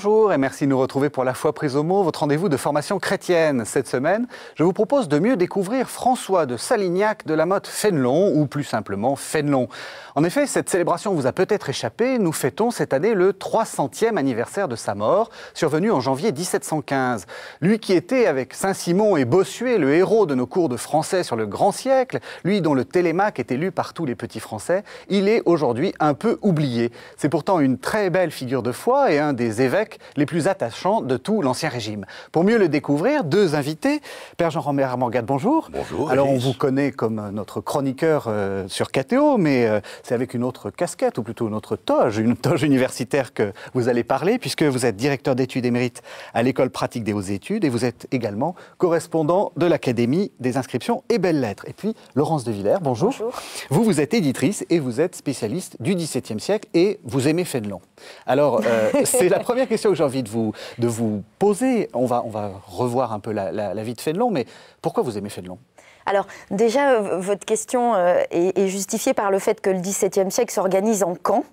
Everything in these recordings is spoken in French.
Bonjour et merci de nous retrouver pour La Foi prise au mot, votre rendez-vous de formation chrétienne. Cette semaine, je vous propose de mieux découvrir François de Salignac de la Motte Fénelon, ou plus simplement Fénelon. En effet, cette célébration vous a peut-être échappé. Nous fêtons cette année le 300e anniversaire de sa mort, survenue en janvier 1715. Lui qui était, avec Saint-Simon et Bossuet, le héros de nos cours de français sur le grand siècle, lui dont le télémaque est élu par tous les petits français, il est aujourd'hui un peu oublié. C'est pourtant une très belle figure de foi et un des évêques les plus attachants de tout l'Ancien Régime. Pour mieux le découvrir, deux invités. Père jean Armand Armangade, bonjour. Bonjour. Alors, on vous connaît comme notre chroniqueur euh, sur KTO, mais euh, c'est avec une autre casquette, ou plutôt une autre toge, une toge universitaire que vous allez parler, puisque vous êtes directeur d'études émérite à l'École pratique des hautes études, et vous êtes également correspondant de l'Académie des inscriptions et belles-lettres. Et puis, Laurence de Villers, bonjour. bonjour. Vous, vous êtes éditrice et vous êtes spécialiste du XVIIe siècle, et vous aimez Fénelon. Alors, euh, c'est la première question question que j'ai envie de vous, de vous poser, on va, on va revoir un peu la, vie de Fénelon, mais pourquoi vous aimez Fénelon alors déjà, euh, votre question euh, est, justifiée par le fait que le XVIIe siècle s'organise en camps.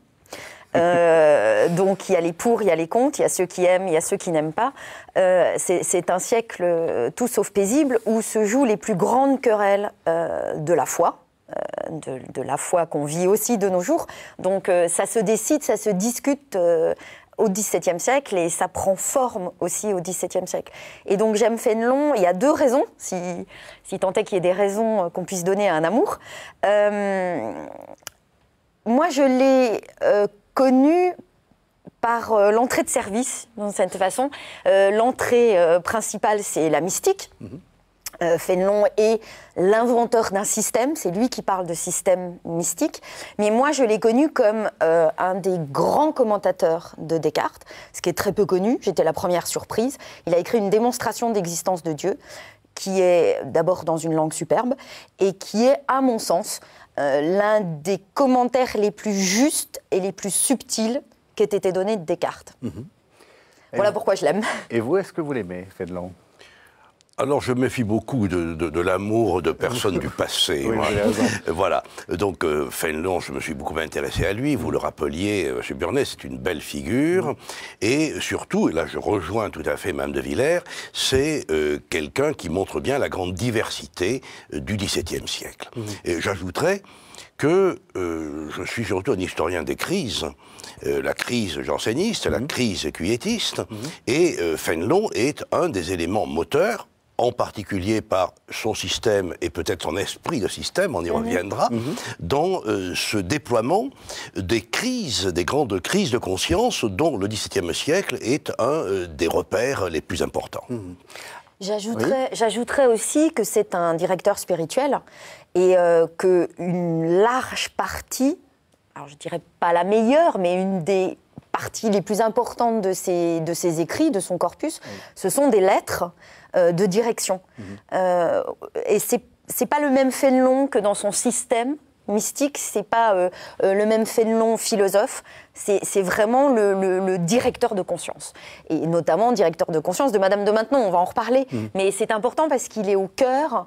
Euh, donc il y a les pour, il y a les contre, il y a ceux qui aiment, il y a ceux qui n'aiment pas. c'est un siècle tout sauf paisible où se jouent les plus grandes querelles de la foi. De, de, la foi qu'on vit aussi de nos jours. Donc ça se décide, ça se discute au XVIIe siècle et ça prend forme aussi au XVIIe siècle. Et donc j'aime Fénelon, il y a deux raisons, si, si tant est qu'il y ait des raisons euh, qu'on puisse donner à un amour. Euh, moi je l'ai euh, connu par l'entrée de service, dans cette façon. l'entrée principale c'est la mystique. Mm-hmm. Euh, Fénelon est l'inventeur d'un système, c'est lui qui parle de système mystique, mais moi je l'ai connu comme euh, un des grands commentateurs de Descartes, ce qui est très peu connu, j'étais la première surprise, il a écrit une démonstration d'existence de Dieu, qui est d'abord dans une langue superbe, et qui est, à mon sens, euh, l'un des commentaires les plus justes et les plus subtils qui ait été donné de Descartes. Mhm. Voilà pourquoi je l'aime. Et vous, est-ce que vous l'aimez, Fénelon alors je méfie beaucoup de, l'amour de personnes du passé. voilà. Donc euh, je me suis beaucoup intéressé à lui. Vous le rappeliez, M. Euh, Burnet, c'est une belle figure. Et surtout, et là je rejoins tout à fait Mme de Villers, c'est euh, quelqu'un qui montre bien la grande diversité du XVIIe siècle. Mmh. Et j'ajouterais que je suis surtout un historien des crises, la crise janséniste, la mmh. crise quiétiste, mmh. et euh, Fénelon est un des éléments moteurs en particulier par son système et peut-être son esprit de système, on y mhm. reviendra, mhm. dans euh, ce déploiement des crises, des grandes crises de conscience dont le XVIIe siècle est un euh, des repères les plus importants. Mhm. J'ajouterais aussi que c'est un directeur spirituel et euh, que qu'une large partie, alors je dirais pas la meilleure, mais une des parties les plus importantes de de ses écrits, de son corpus, ce sont des lettres. Euh, de direction. Mhm. Euh, et c'est pas le même Fénelon que dans son système mystique, c'est pas euh, le même Fénelon philosophe, c'est vraiment le, directeur de conscience. Et notamment directeur de conscience de Madame de Maintenon, on va en reparler. Mhm. Mais c'est important parce qu'il est au cœur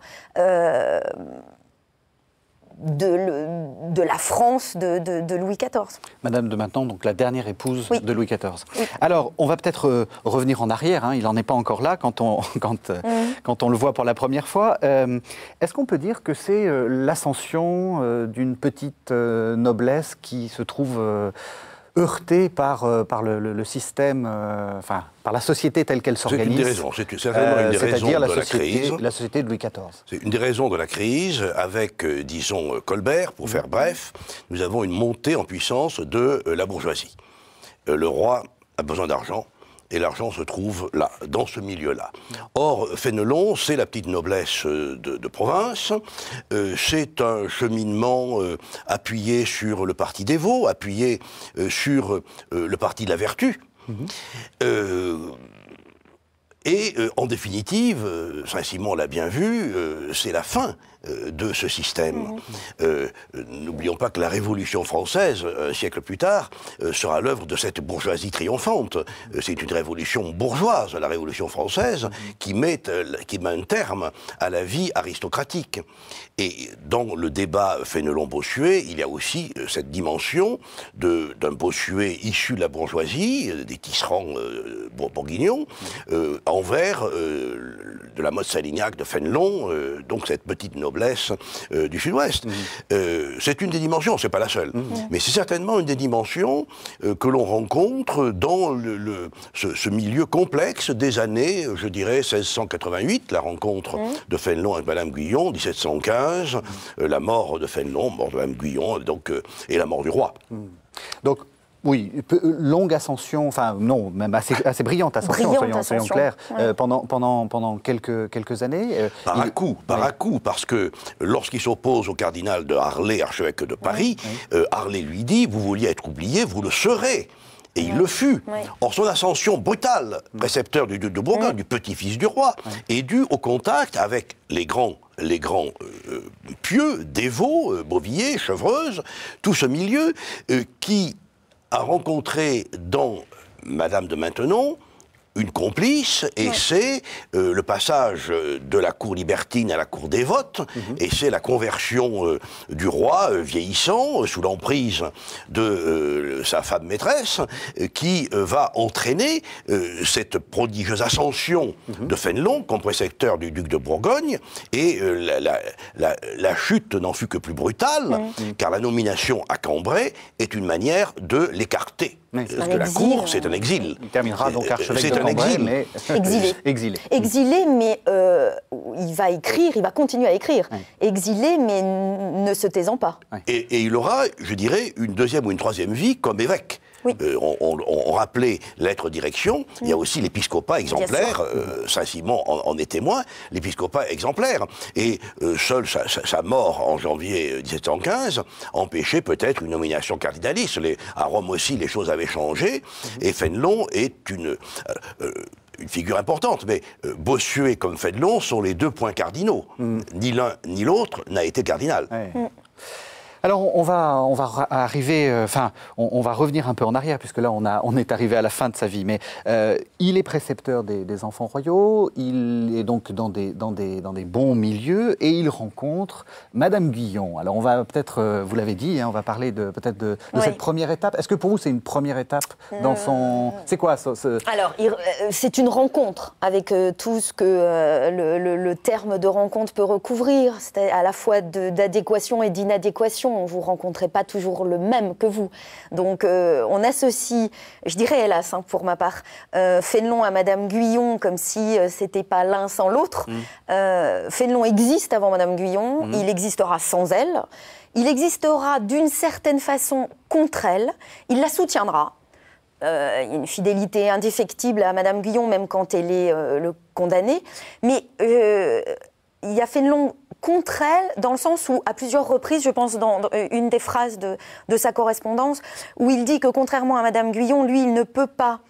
de, la France de, Louis XIV. Madame de Maintenon, donc la dernière épouse de Louis XIV. Alors, on va peut-être euh, revenir en arrière, hein. il n'en est pas encore là quand on, quand, euh, mm. quand on le voit pour la première fois. Euh, est-ce qu'on peut dire que c'est l'ascension d'une petite noblesse qui se trouve heurté par, euh, par le, système, euh, enfin, par la société telle qu'elle s'organise. C'est une des raisons, c'est une euh, des raisons de la, société, crise. La société de Louis XIV. C'est une des raisons de la crise, avec, disons, Colbert, pour mm. faire bref, nous avons une montée en puissance de la bourgeoisie. le roi a besoin d'argent, et l'argent se trouve là, dans ce milieu-là. Or, Fénelon, c'est la petite noblesse euh, de, province, euh, c'est un cheminement euh, appuyé sur le parti des veaux, appuyé sur le parti de la vertu. Mhm. Et euh, en définitive, euh, Saint-Simon l'a bien vu, euh, c'est la fin de ce système. Mhm. N'oublions pas que la Révolution française, un siècle plus tard, sera l'œuvre de cette bourgeoisie triomphante. c'est une révolution bourgeoise, la Révolution française, qui met, qui met un terme à la vie aristocratique. Et dans le débat Fénelon-Bossuet, il y a aussi cette dimension d'un Bossuet issu de la bourgeoisie, des tisserands bourguignons, en Envers euh, de la mode Salignac, de Fénelon, euh, donc cette petite noblesse euh, du Sud-Ouest. Mhm. c'est une des dimensions, c'est pas la seule, mhm. mais c'est certainement une des dimensions que l'on rencontre dans ce, milieu complexe des années, je dirais 1688, la rencontre mhm. de Fénelon avec Madame Guyon, 1715, la mort de Fénelon, mort de Madame Guyon, donc, et la mort du roi. Donc oui, longue ascension, enfin non, même assez, brillante ascension, soyons, clairs, euh, pendant, pendant, pendant quelques, quelques années. Euh, par un coup, par coup, parce que lorsqu'il s'oppose au cardinal de Harlay, archevêque de Paris, euh, Harley lui dit, vous vouliez être oublié, vous le serez. Et il le fut. Or, son ascension brutale, précepteur du duc de Bourgogne, du petit-fils du roi, est due au contact avec les grands les grands pieux, dévots, Beauvilliers, Chevreuse, tout ce milieu qui a rencontré dans Madame de Maintenon une complice, et c'est euh, le passage de la cour libertine à la cour dévote, votes mhm. et c'est la conversion euh, du roi euh, vieillissant, sous l'emprise de sa femme maîtresse, qui va entraîner cette prodigieuse ascension mhm. de Fénelon comme précepteur du duc de Bourgogne, et la, chute n'en fut que plus brutale, car la nomination à Cambrai est une manière de l'écarter. – Parce que la cour, euh, c'est un exil. Il terminera donc archevêque C'est un exil. Mais... Exilé. Exilé. Exilé, mais euh, il va écrire, il va continuer à écrire. Exilé, mais ne se taisant pas. et, il aura, je dirais, une deuxième ou une troisième vie comme évêque. Euh, on, rappelait l'être direction, il y a aussi l'épiscopat exemplaire, euh, Saint-Simon en, est témoin, l'épiscopat exemplaire. Et euh, seule sa, mort en janvier 1715 empêchait peut-être une nomination cardinaliste. à Rome aussi, les choses avaient changé, mhm. et Fénelon est une figure importante, mais Bossuet comme Fénelon sont les deux points cardinaux. Mhm. Ni l'un ni l'autre n'a été cardinal. Mm. Alors on va, on va arriver, euh, enfin on, va revenir un peu en arrière puisque là on, a, on est arrivé à la fin de sa vie, mais euh, il est précepteur des, enfants royaux, il est donc dans des, dans, dans des bons milieux et il rencontre Madame Guillon. Alors on va peut-être, euh, vous l'avez dit, hein, on va parler de, peut-être de, cette première étape. Est-ce que pour vous c'est une première étape dans son... C'est quoi Alors c'est une rencontre avec tout ce que le, le terme de rencontre peut recouvrir, c'est à la fois d'adéquation et d'inadéquation on vous rencontrez pas toujours le même que vous. Donc euh, on associe, je dirais hélas hein, pour ma part, euh, Fénelon à Madame Guyon comme si ce euh, c'était pas l'un sans l'autre. Mm. Fénelon existe avant Madame Guyon, mm. il existera sans elle, il existera d'une certaine façon contre elle, il la soutiendra, a une fidélité indéfectible à Madame Guyon, même quand elle est le condamnée. Mais il y a fait contre elle, dans le sens où, à plusieurs reprises, je pense dans euh, une des phrases de, sa correspondance, où il dit que contrairement à Madame Guyon, lui, il ne peut pas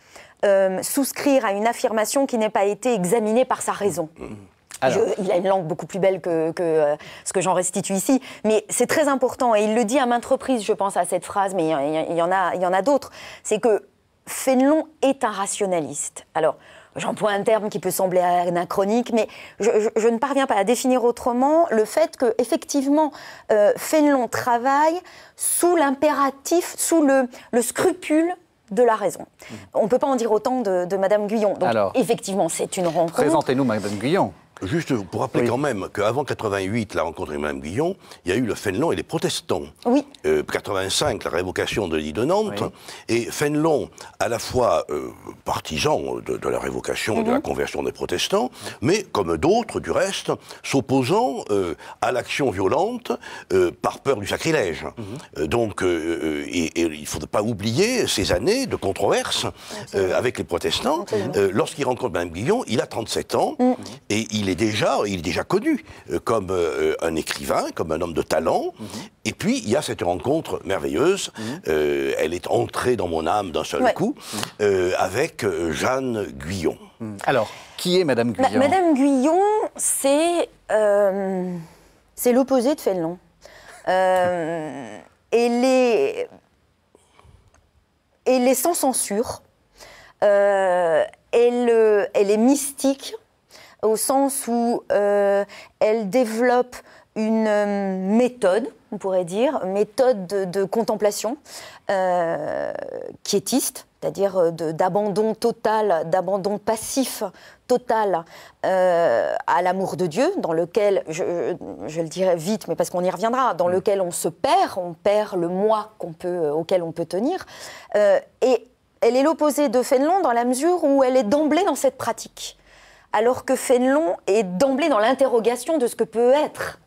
euh, souscrire à une affirmation qui n'ait pas été examinée par sa raison. Mmh, mmh, mmh. il a une langue beaucoup plus belle que, euh, ce que j'en restitue ici, mais c'est très important et il le dit à maintes reprises, je pense à cette phrase, mais il y, en a, il y en a d'autres. C'est que Fénelon est un rationaliste. Alors, j'emploie un terme qui peut sembler anachronique, mais je, ne parviens pas à définir autrement le fait que effectivement euh, Fénelon travaille sous l'impératif, sous le, scrupule de la raison. Mmh. On ne peut pas en dire autant de, Mme Madame Guyon. effectivement, c'est une rencontre. Présentez-nous Madame Guyon. Juste pour rappeler quand même qu'avant 88, la rencontre de Mme Guillon, il y a eu le Fénelon et les protestants. Oui. 85, euh, la révocation de l'île de Nantes. Et Fénelon, à la fois euh, partisan de, la révocation et de la mhm. conversion des protestants, mais comme d'autres du reste, s'opposant euh, à l'action violente par peur du sacrilège. Mhm. donc, et, il ne faut pas oublier ces années de controverse avec les protestants. Lorsqu'il rencontre Mme Guillon, il a 37 ans mhm. et il il est déjà, il déjà connu euh, comme euh, un écrivain, comme un homme de talent. Mhm. Et puis, il y a cette rencontre merveilleuse, mhm. euh, elle est entrée dans mon âme d'un seul coup, mhm. avec Jeanne Guyon. Alors, qui est Madame Guyon Madame Guyon, c'est l'opposé de Fénelon. elle, est, est sans censure, elle, elle est mystique, au sens où euh, elle développe une euh, méthode, on pourrait dire, méthode de, contemplation euh, quiétiste, c'est-à-dire d'abandon total, d'abandon passif total à l'amour de Dieu, dans lequel, je, le dirai vite, mais parce qu'on y reviendra, dans mm. lequel on se perd, on perd le moi qu'on peut, auquel on peut tenir. et elle est l'opposé de Fenelon dans la mesure où elle est d'emblée dans cette pratique alors que Fénelon est d'emblée dans l'interrogation de ce que peut être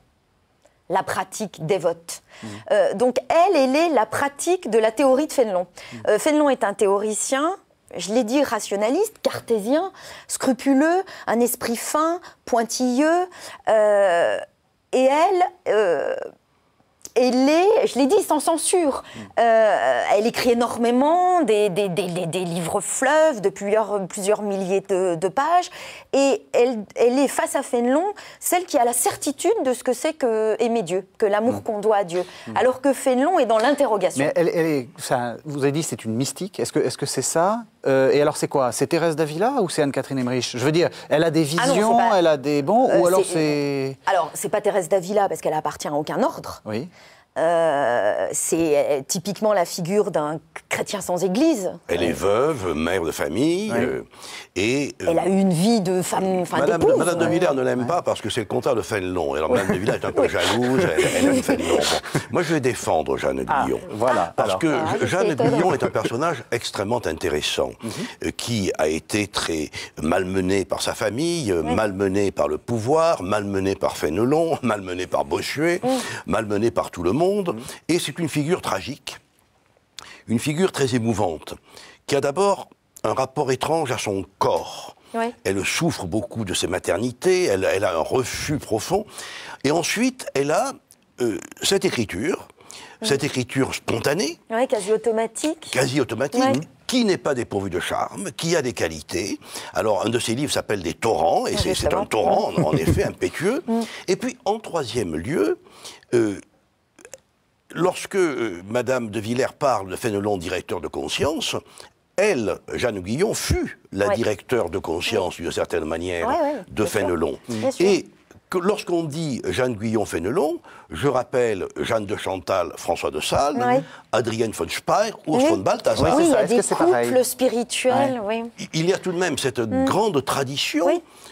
la pratique dévote. Mmh. Euh, donc elle, elle est la pratique de la théorie de Fénelon. Mmh. Euh, Fénelon est un théoricien, je l'ai dit, rationaliste, cartésien, scrupuleux, un esprit fin, pointilleux. Euh, et elle elle est, je l'ai dit, sans censure. Mm. Euh, elle écrit énormément, des, des, des, livres fleuves de plusieurs, plusieurs milliers de, de pages. Et elle, elle, est, face à Fénelon, celle qui a la certitude de ce que c'est que aimer Dieu, que l'amour mm. qu'on doit à Dieu. Mm. Alors que Fénelon est dans l'interrogation. Mais elle, elle ça, vous avez dit, c'est une mystique. Est-ce que c'est -ce que ça euh, et alors, c'est quoi C'est Thérèse Davila ou c'est Anne-Catherine Emmerich Je veux dire, elle a des ah visions, elle a des bons, ou euh, alors c'est. Alors, c'est pas Thérèse Davila parce qu'elle appartient à aucun ordre. Oui. Euh, c'est euh, typiquement la figure d'un chrétien sans église. Elle est veuve, mère de famille, euh, et... elle a une vie de femme, Madame, de, Madame Villers ne l'aime pas parce que c'est le contraire de Fénelon. Madame de Villers est un peu jalouse, elle, aime Fénelon. Moi je vais défendre Jeanne de ah, Guillon voilà. Parce que ah, Jeanne de Guillon est un personnage extrêmement intéressant, mhm. qui a été très malmené par sa famille, malmené par le pouvoir, malmené par Fénelon, malmené par Bossuet, malmené par tout le monde monde, mhm. et c'est une figure tragique, une figure très émouvante, qui a d'abord un rapport étrange à son corps. Elle souffre beaucoup de ses maternités, elle, a un refus profond, et ensuite elle a euh, cette écriture, cette écriture spontanée, quasi automatique, quasi automatique, qui n'est pas dépourvue de charme, qui a des qualités. Alors, un de ses livres s'appelle Des torrents, et c'est un torrent, en effet, impétueux. Mm. Et puis, en troisième lieu, euh, lorsque euh, Madame de Villers parle de Fénelon directeur de conscience, elle, Jeanne Guillon, fut la directeur de conscience, d'une certaine manière, de Fénelon lorsqu'on dit Jeanne Guyon-Fénelon, je rappelle Jeanne de Chantal, François de Sales, Adrienne von Speyer, Urs von Balthasar. il y a des couples spirituels. Il y a tout de même cette mm. grande tradition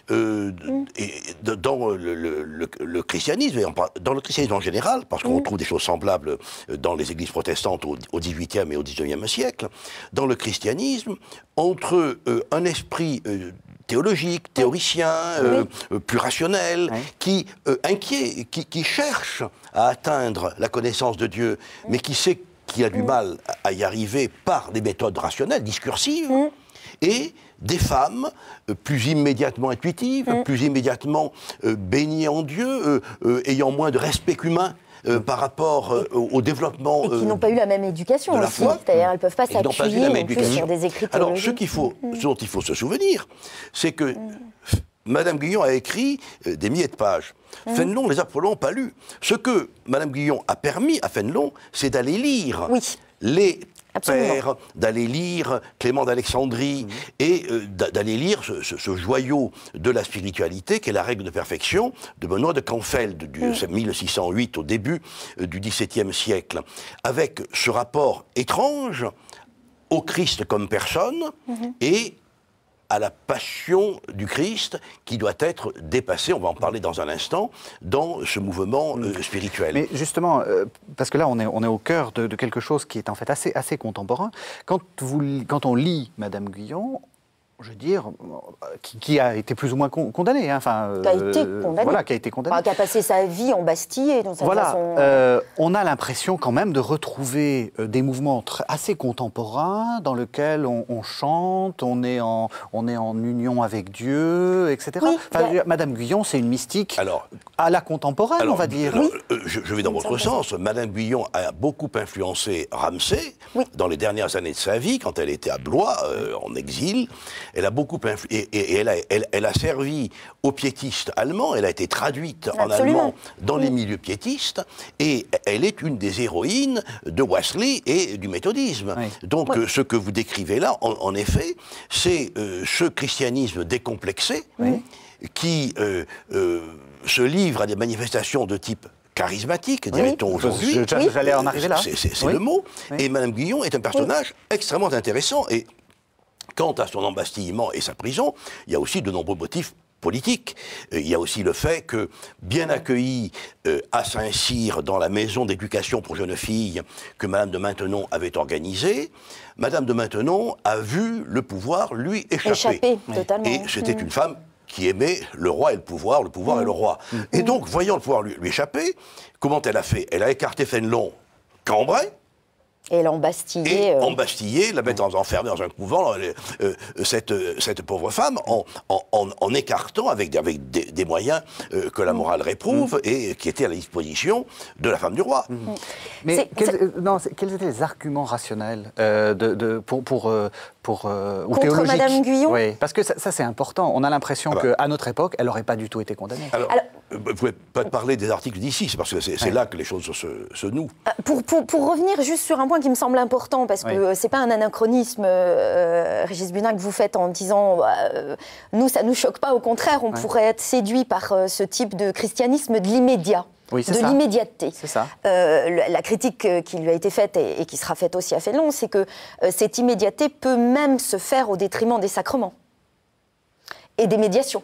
dans le, christianisme et christianisme, dans le christianisme en général, parce qu'on mm. trouve des choses semblables euh, dans les églises protestantes au, XVIIIe et au XIXe siècle, dans le christianisme, entre euh, un esprit... Euh, théologiques, théoriciens, euh, euh, plus rationnels, qui euh, inquiet, qui, à atteindre la connaissance de Dieu, mais qui sait qu'il a du mal à y arriver par des méthodes rationnelles, discursives, et des femmes plus immédiatement intuitives, plus immédiatement bénies baignées en Dieu, ayant moins de respect humain euh, par rapport euh, au, développement. Et qui euh, n'ont pas eu la même éducation aussi. cest à elles peuvent pas s'appuyer sur des écrits Alors, ce qu'il faut, mm. dont il faut se souvenir, c'est que. Mm. Madame Guillon a écrit des milliers de pages. Mm. Fenlon, Fénelon les a probablement pas lu. Ce que Madame Guillon a permis à Fénelon, c'est d'aller lire les d'aller lire Clément d'Alexandrie mhm. et euh, d'aller lire ce, joyau de la spiritualité qui est la règle de perfection de Benoît de Canfeld du 1608 mhm. au début euh, du XVIIe siècle, avec ce rapport étrange au Christ comme personne mhm. et à la passion du Christ qui doit être dépassée, on va en parler dans un instant, dans ce mouvement euh, mm. spirituel. Mais justement, euh, parce que là on est, au cœur de, quelque chose qui est en fait assez, assez contemporain, quand, vous, quand on lit Madame Guyon, je veux dire, qui, a été plus ou moins condamné. Hein, enfin, qui a été euh, condamné. Voilà, qui a été condamné. qui a passé sa vie en Bastille, dans voilà, euh, on a l'impression quand même de retrouver euh, des mouvements assez contemporains dans lesquels on, chante, on est, en, on est en union avec Dieu, etc. Madame Guyon, c'est une mystique alors, à la contemporaine, on va dire. je, vais dans votre sens. Madame Guyon a beaucoup influencé Ramsay dans les dernières années de sa vie, quand elle était à Blois, en exil elle a beaucoup et, elle, a, elle, a, servi aux piétistes allemands, elle a été traduite en allemand dans les milieux piétistes, et elle est une des héroïnes de Wesley et du méthodisme. Donc euh, ce que vous décrivez là, en, effet, c'est euh, ce christianisme décomplexé qui euh, se livre à des manifestations de type charismatique, dirait-on aujourd'hui. J'allais en arriver là. C'est le mot. Et Madame Guillon est un personnage extrêmement intéressant et quant à son embastillement et sa prison, il y a aussi de nombreux motifs politiques. Euh, il y a aussi le fait que, bien accueilli euh, à Saint-Cyr dans la maison d'éducation pour jeunes filles que Madame de Maintenon avait organisée, Madame de Maintenon a vu le pouvoir lui échapper. Et c'était mm. une femme qui aimait le roi et le pouvoir, le pouvoir et le mm. roi. Mm. Et donc, voyant le pouvoir lui, lui échapper, comment elle a fait Elle a écarté Fénelon Cambrai, et l'embastiller. Euh... Embastiller, la mettre mm. enfermée dans un couvent, euh, euh, cette, euh, cette, pauvre femme, en, en, en écartant avec, avec des, moyens que la mm. morale réprouve mm. et qui étaient à la disposition de la femme du roi. Mais quels, non, quels, étaient les arguments rationnels de, de, pour, pour, pour, euh, Madame Guyon parce que ça, c'est important. On a l'impression qu'à notre époque, elle n'aurait pas du tout été condamnée. Euh, vous ne pouvez pas parler des articles d'ici, c'est parce que c'est là que les choses se, nouent. Euh, pour, pour, revenir juste sur un point qui me semble important, parce que ce n'est pas un anachronisme, Régis Bunin, que vous faites en disant nous, ça ne nous choque pas, au contraire, on pourrait être séduit par ce type de christianisme de l'immédiat » de l'immédiateté. Euh, la critique euh, qui lui a été faite et, qui sera faite aussi à Fénelon, c'est que euh, cette immédiateté peut même se faire au détriment des sacrements et des médiations.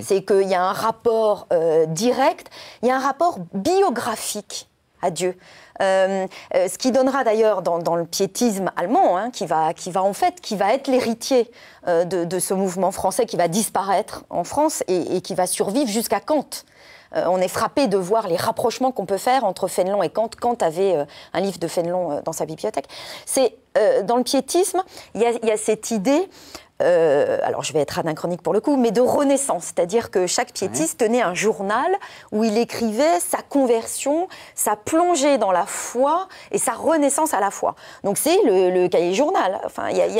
C'est qu'il y a un rapport euh, direct, il y a un rapport biographique à Dieu. ce qui donnera d'ailleurs dans, le piétisme allemand, hein, qui, va, qui va en fait, qui va être l'héritier de, ce mouvement français qui va disparaître en France et, et qui va survivre jusqu'à Kant. Euh, on est frappé de voir les rapprochements qu'on peut faire entre Fénelon et Kant. Kant avait euh, un livre de Fénelon euh, dans sa bibliothèque. C'est dans le piétisme, il y a cette idée euh, alors je vais être anachronique pour le coup, mais de renaissance. C'est-à-dire que chaque piétiste tenait un journal où il écrivait sa conversion, sa plongée dans la foi et sa renaissance à la foi. Donc c'est le, cahier journal.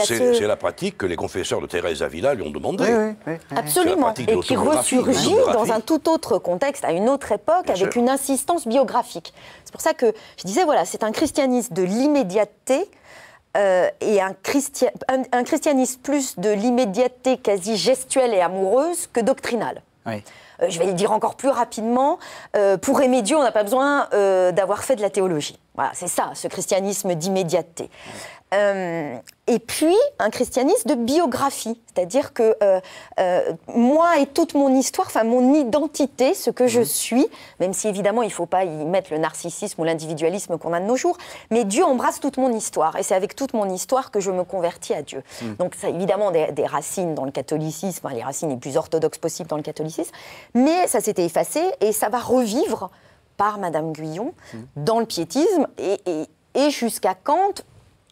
c'est, la pratique que les confesseurs de Thérèse Avila lui ont demandé. Absolument. Et qui ressurgit dans un tout autre contexte, à une autre époque, avec une insistance biographique. C'est pour ça que je disais, voilà, c'est un christianisme de l'immédiateté euh, et un, christianisme plus de l'immédiateté quasi gestuelle et amoureuse que doctrinale. Euh, je vais le dire encore plus rapidement, euh, pour aimer on n'a pas besoin d'avoir fait de la théologie. Voilà, c'est ça, ce christianisme d'immédiateté. Euh, et puis un christianisme de biographie, c'est-à-dire que euh, euh, moi et toute mon histoire, enfin mon identité, ce que je mhm. suis, même si évidemment il ne faut pas y mettre le narcissisme ou l'individualisme qu'on a de nos jours, mais Dieu embrasse toute mon histoire et c'est avec toute mon histoire que je me convertis à Dieu. Mhm. Donc ça a évidemment des, racines dans le catholicisme, les racines les plus orthodoxes possibles dans le catholicisme, mais ça s'était effacé et ça va revivre par Madame Guyon mhm. dans le piétisme et, et jusqu'à Kant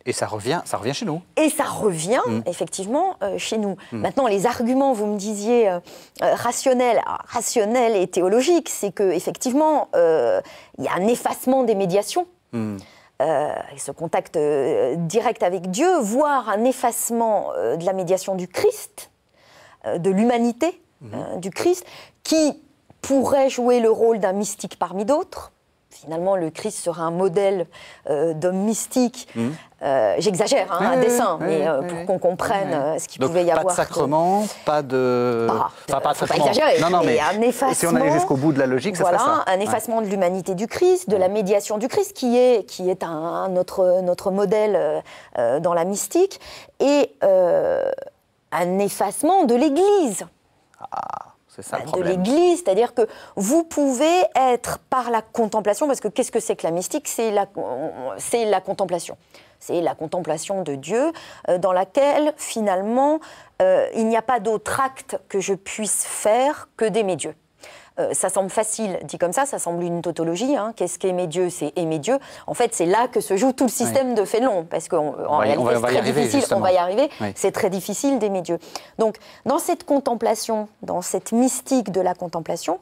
et ça revient, ça revient chez nous. Et ça revient, mm. effectivement, euh, chez nous. Mm. Maintenant, les arguments, vous me disiez, euh, euh, ah, rationnels, et théologiques, c'est effectivement, il y a un effacement des médiations. ce mm. contact direct avec Dieu, voire un effacement de la médiation du Christ, de l'humanité mm-hmm. du Christ, qui pourrait jouer le rôle d'un mystique parmi d'autres finalement le Christ sera un modèle d'homme mystique euh, j'exagère, hein, un dessin, mais euh, pour qu'on comprenne euh, ce qu'il pouvait y avoir. Pas de sacrement, pas de. Ah, pas, pas Non, non, mais un effacement, si on allait jusqu'au bout de la logique, c'est ça Voilà, Un effacement de l'humanité du Christ, de la médiation du Christ, qui est, qui est un, notre, notre modèle dans la mystique, et un effacement de l'Église. Ah. Ça, bah, problème. – de l'Église, c'est-à-dire que vous pouvez être par la contemplation, parce que qu'est-ce que c'est que la mystique C'est la, la contemplation c'est la contemplation de Dieu, euh, dans laquelle finalement euh, il n'y a pas d'autre acte que je puisse faire que d'aimer Dieu. Euh, ça semble facile, dit comme ça, ça semble une tautologie. Hein. Qu'est-ce qu'aimer Dieu C'est aimer Dieu. En fait, c'est là que se joue tout le système de Fénelon, parce qu'en réalité, c'est très difficile. on va y arriver. C'est très difficile d'aimer Dieu. Donc, dans cette contemplation, dans cette mystique de la contemplation,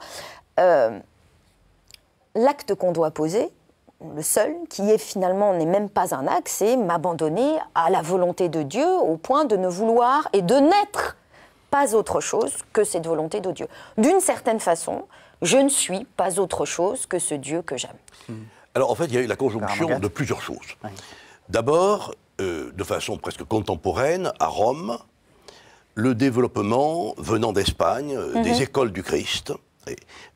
l'acte qu'on doit poser, le seul qui est finalement n'est même pas un acte, c'est m'abandonner à la volonté de Dieu au point de ne vouloir et de n'être pas autre chose que cette volonté de Dieu. D'une certaine façon, je ne suis pas autre chose que ce Dieu que j'aime. Hmm. Alors en fait, il y a eu la conjonction de plusieurs choses. D'abord, euh, de façon presque contemporaine, à Rome, le développement venant d'Espagne, euh, des mhm. écoles du Christ,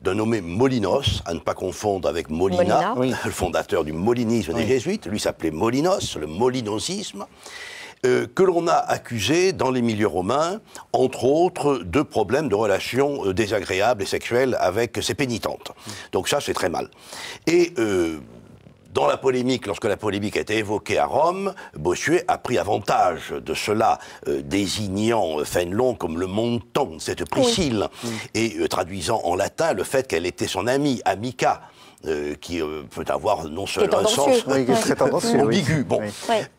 de nommé Molinos, à ne pas confondre avec Molina, le fondateur du molinisme des jésuites, lui s'appelait Molinos, le molinosisme, euh, que l'on a accusé dans les milieux romains, entre autres, de problèmes de relations euh, désagréables et sexuelles avec ses pénitentes. Donc ça, c'est très mal. Et euh, dans la polémique, lorsque la polémique a été évoquée à Rome, Bossuet a pris avantage de cela, euh, désignant euh, Fénelon comme le montant de cette Priscille, et euh, traduisant en latin le fait qu'elle était son amie, Amica. Euh, qui euh, peut avoir non seulement un sens ambigu.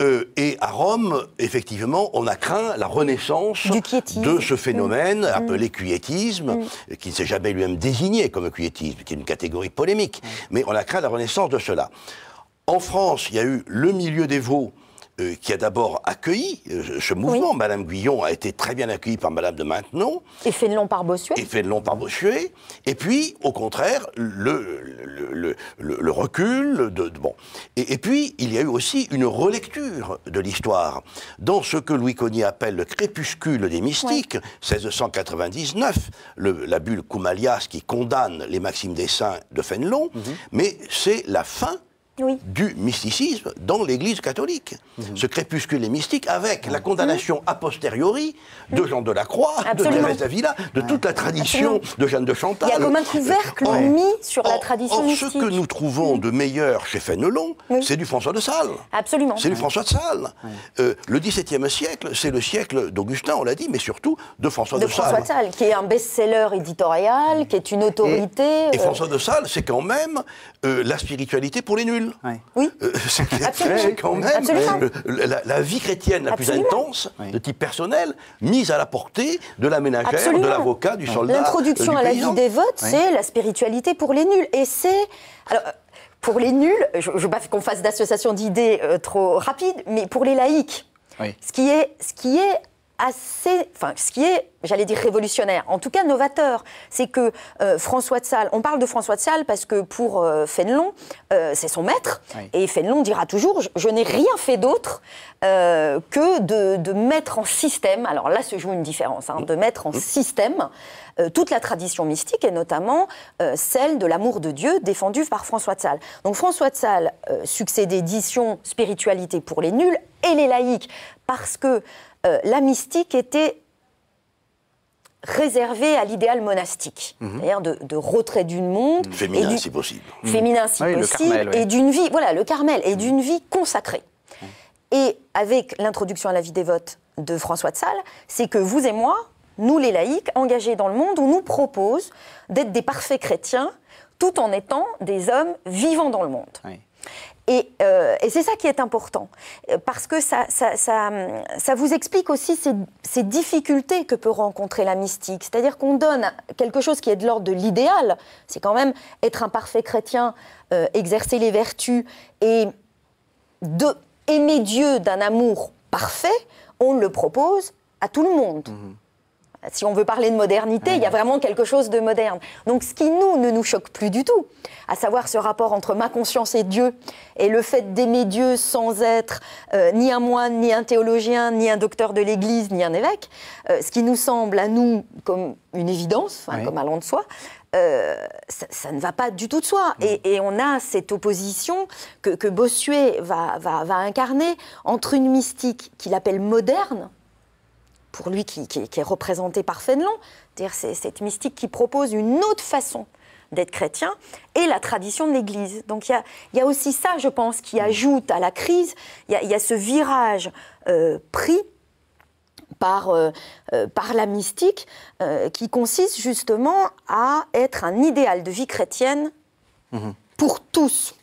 Euh, et à Rome, effectivement, on a craint la renaissance de ce phénomène mm. appelé mm. quiétisme, mm. qui ne s'est jamais lui-même désigné comme quiétisme, qui est une catégorie polémique, mais on a craint la renaissance de cela. En France, il y a eu le milieu des veaux euh, qui a d'abord accueilli euh, ce mouvement. Madame Guyon a été très bien accueillie par Madame de Maintenon. Et Fénelon par Bossuet. Et par Bossuet. Et puis, au contraire, le, le, recul. De, bon. Et, puis, il y a eu aussi une relecture de l'histoire. Dans ce que Louis Cognier appelle le crépuscule des mystiques, 1699, la bulle Koumalias qui condamne les maximes des saints de Fénelon, mhm. mais c'est la fin du mysticisme dans l'Église catholique. Mhm. Ce crépuscule est mystique avec la mhm. condamnation a posteriori de mhm. Jean de la Croix, de Thérèse d'Avila, de toute la tradition de Jeanne de Chantal. Il y a comme un couvercle mis sur la tradition or, Ce que nous trouvons de meilleur chez Fénelon, c'est du François de Sales. Absolument. C'est du François de Sales. Euh, le XVIIe siècle, c'est le siècle d'Augustin, on l'a dit, mais surtout de François de, de François De Sales, qui est un best-seller éditorial, qui est une autorité. Et, euh, François de Sales, c'est quand même euh, la spiritualité pour les nuls. Oui. Euh, euh, c'est quand même euh, la, vie chrétienne la plus intense, de type personnel, mise à la portée de la ménagère, de l'avocat, du soldat. L'introduction à la vie des votes c'est la spiritualité pour les nuls. Et c'est. Alors, pour les nuls, je ne veux pas qu'on fasse d'association d'idées trop rapide, mais pour les laïcs, ce qui est, ce qui est assez, enfin, ce qui est, j'allais dire révolutionnaire, en tout cas novateur, c'est que euh, François de Sales, on parle de François de Sales parce que pour Fenelon, euh, Fénelon, euh, c'est son maître, et Fénelon dira toujours, je, n'ai rien fait d'autre que de, mettre en système, alors là se joue une différence, hein, de mettre en mm. système toute la tradition mystique, et notamment celle de l'amour de Dieu défendue par François de Sales. Donc François de Sales succédait Dition, Spiritualité pour les nuls, et les laïcs, parce que euh, la mystique était réservée à l'idéal monastique, mhm. de, retrait d'une monde. Mhm. Féminin si possible. Féminin si possible, et d'une vie, voilà, le Carmel, et mhm. d'une vie consacrée. Et avec l'introduction à la vie dévote de François de Sales, c'est que vous et moi, nous les laïcs, engagés dans le monde, on nous propose d'être des parfaits chrétiens tout en étant des hommes vivant dans le monde. Oui. Euh, et, c'est ça qui est important, euh, parce que ça, vous explique aussi ces, difficultés que peut rencontrer la mystique. C'est-à-dire qu'on donne quelque chose qui est de l'ordre de l'idéal, c'est quand même être un parfait chrétien, euh, exercer les vertus et aimer Dieu d'un amour parfait, on le propose à tout le monde. Mhm si on veut parler de modernité, il y a vraiment quelque chose de moderne. Donc ce qui nous ne nous choque plus du tout, à savoir ce rapport entre ma conscience et Dieu, et le fait d'aimer Dieu sans être euh, ni un moine, ni un théologien, ni un docteur de l'Église, ni un évêque, euh, ce qui nous semble à nous comme une évidence, comme allant de soi, euh, ça, ne va pas du tout de soi. Et, on a cette opposition que, Bossuet va incarner entre une mystique qu'il appelle moderne, pour lui qui, est représenté par Fénelon, c'est cette mystique qui propose une autre façon d'être chrétien et la tradition de l'Église. Donc il y a, aussi ça, je pense, qui ajoute à la crise. Il y, a ce virage euh, pris euh, euh, par, la mystique qui consiste justement à être un idéal de vie chrétienne mhm. pour tous.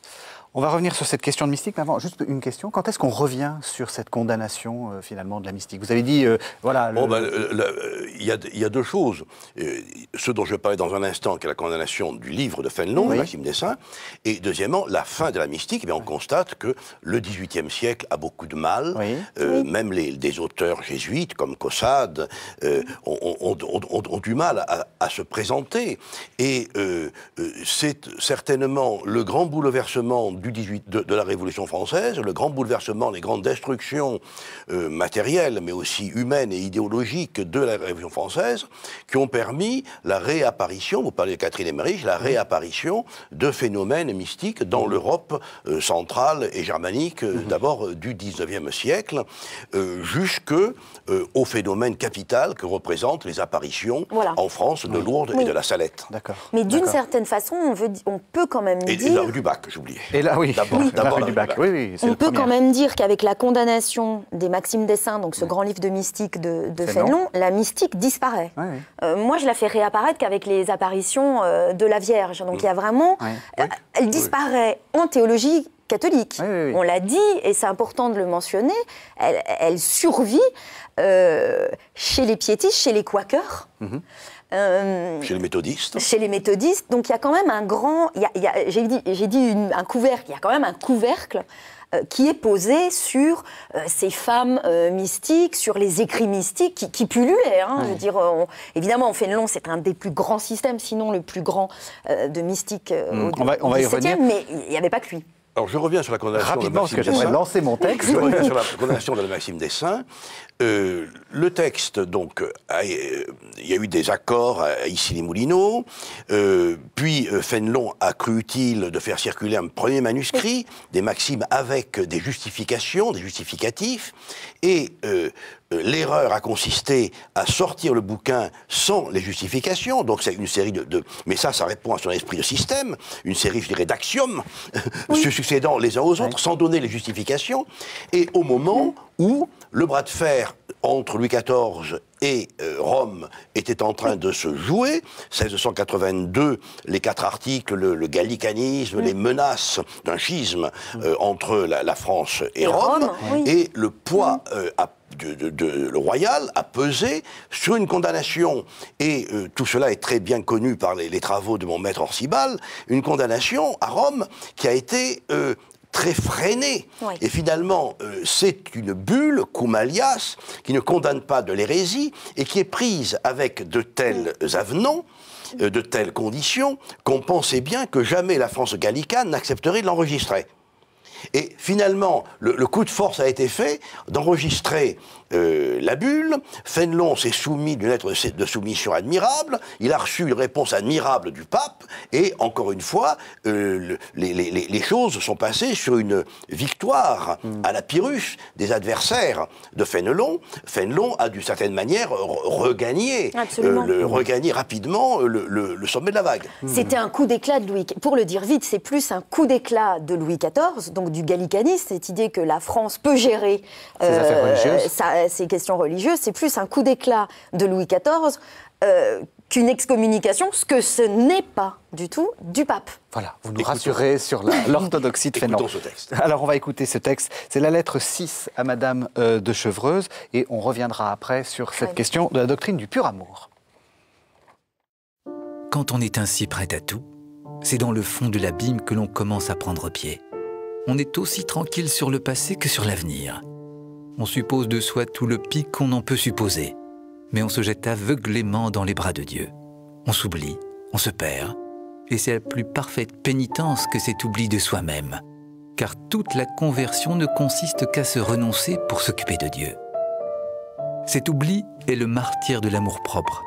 On va revenir sur cette question de mystique, mais avant, juste une question. Quand est-ce qu'on revient sur cette condamnation, euh, finalement, de la mystique Vous avez dit, euh, voilà... Ben, il y, a deux choses. Euh, ce dont je parlais dans un instant, qui est la condamnation du livre de Fénelon, oui. Maxime Dessin, et deuxièmement, la fin de la mystique, Mais eh on constate que le XVIIIe siècle a beaucoup de mal, même les, des auteurs jésuites, comme Cossade, ont, du mal à se présenter. Et c'est certainement le grand bouleversement du 18, de, la Révolution française, le grand bouleversement, les grandes destructions euh, matérielles, mais aussi humaines et idéologiques de la Révolution française, qui ont permis la réapparition, vous parlez de Catherine Emmerich, la réapparition de phénomènes mystiques dans l'Europe euh, centrale et germanique, euh, mhm. d'abord du 19e siècle, au phénomène capital que représentent les apparitions en France de Lourdes et de la Salette. Mais d'une certaine façon, on, veut, on peut quand même dire... Et là, du bac, j'oubliais. Ah oui, du On peut quand même dire qu'avec la condamnation des Maximes Saints, donc ce mm. grand livre de mystique de, de Fénelon, la mystique disparaît. Euh, moi, je la fais réapparaître qu'avec les apparitions euh, de la Vierge. Donc il y a vraiment... Euh, elle disparaît en théologie catholique. On l'a dit, et c'est important de le mentionner, elle, survit chez les piétistes, chez les quakers. Mm-hmm. Euh, chez les méthodistes Chez les méthodistes. Donc il y a quand même un grand. J'ai dit, dit un couvercle, il y a quand même un couvercle euh, qui est posé sur euh, ces femmes mystiques, sur les écrits mystiques qui, qui pullulaient. Hein. je veux dire, évidemment, on fait le long, c'est un des plus grands systèmes, sinon le plus grand de mystiques mm. au on va, revenir. mais il n'y avait pas que lui. Alors je reviens sur la condamnation Rapidement, de Maxime parce que j'aimerais lancer mon texte. Je reviens sur la condamnation de Maxime Dessin. Euh, le texte, donc, euh, il y a eu des accords à Issy-les-Moulineaux, euh, puis Fénelon a cru utile de faire circuler un premier manuscrit, des maximes avec des justifications, des justificatifs, et l'erreur a consisté à sortir le bouquin sans les justifications, donc c'est une série de, Mais ça, ça répond à son esprit de système, une série, je dirais, d'axiomes, se succédant les uns aux autres, sans donner les justifications, et au moment où le bras de fer entre Louis XIV et euh, Rome était en train de se jouer. 1682, les quatre articles, le, gallicanisme, les menaces d'un schisme euh, entre la, France et, Rome, et le poids euh, de, le royal a pesé sur une condamnation. Et tout cela est très bien connu par les, travaux de mon maître Orsibal, une condamnation à Rome qui a été très freiné, Et finalement, euh, c'est une bulle, cum qui ne condamne pas de l'hérésie et qui est prise avec de tels avenants euh, de telles conditions qu'on pensait bien que jamais la France gallicane n'accepterait de l'enregistrer. Et finalement, le, coup de force a été fait d'enregistrer euh, la bulle. Fénelon s'est soumis d'une lettre de soumission admirable. Il a reçu une réponse admirable du pape. Et encore une fois, euh, les, choses sont passées sur une victoire hmm. à la Pyrrhus des adversaires de Fénelon. Fénelon a d'une certaine manière euh, regagné, rapidement le, sommet de la vague. C'était un coup d'éclat de Louis. Pour le dire vite, c'est plus un coup d'éclat de Louis XIV, donc du gallicanisme, cette idée que la France peut gérer ces euh, questions religieuses, c'est plus un coup d'éclat de Louis XIV euh, qu'une excommunication, ce que ce n'est pas du tout du pape. Voilà, vous nous rassurez sur l'orthodoxie de Fénelon. Alors on va écouter ce texte. C'est la lettre 6 à Madame euh, de Chevreuse et on reviendra après sur cette question de la doctrine du pur amour. Quand on est ainsi prêt à tout, c'est dans le fond de l'abîme que l'on commence à prendre pied on est aussi tranquille sur le passé que sur l'avenir. On suppose de soi tout le pic qu'on en peut supposer, mais on se jette aveuglément dans les bras de Dieu. On s'oublie, on se perd, et c'est la plus parfaite pénitence que cet oubli de soi-même, car toute la conversion ne consiste qu'à se renoncer pour s'occuper de Dieu. Cet oubli est le martyr de l'amour-propre.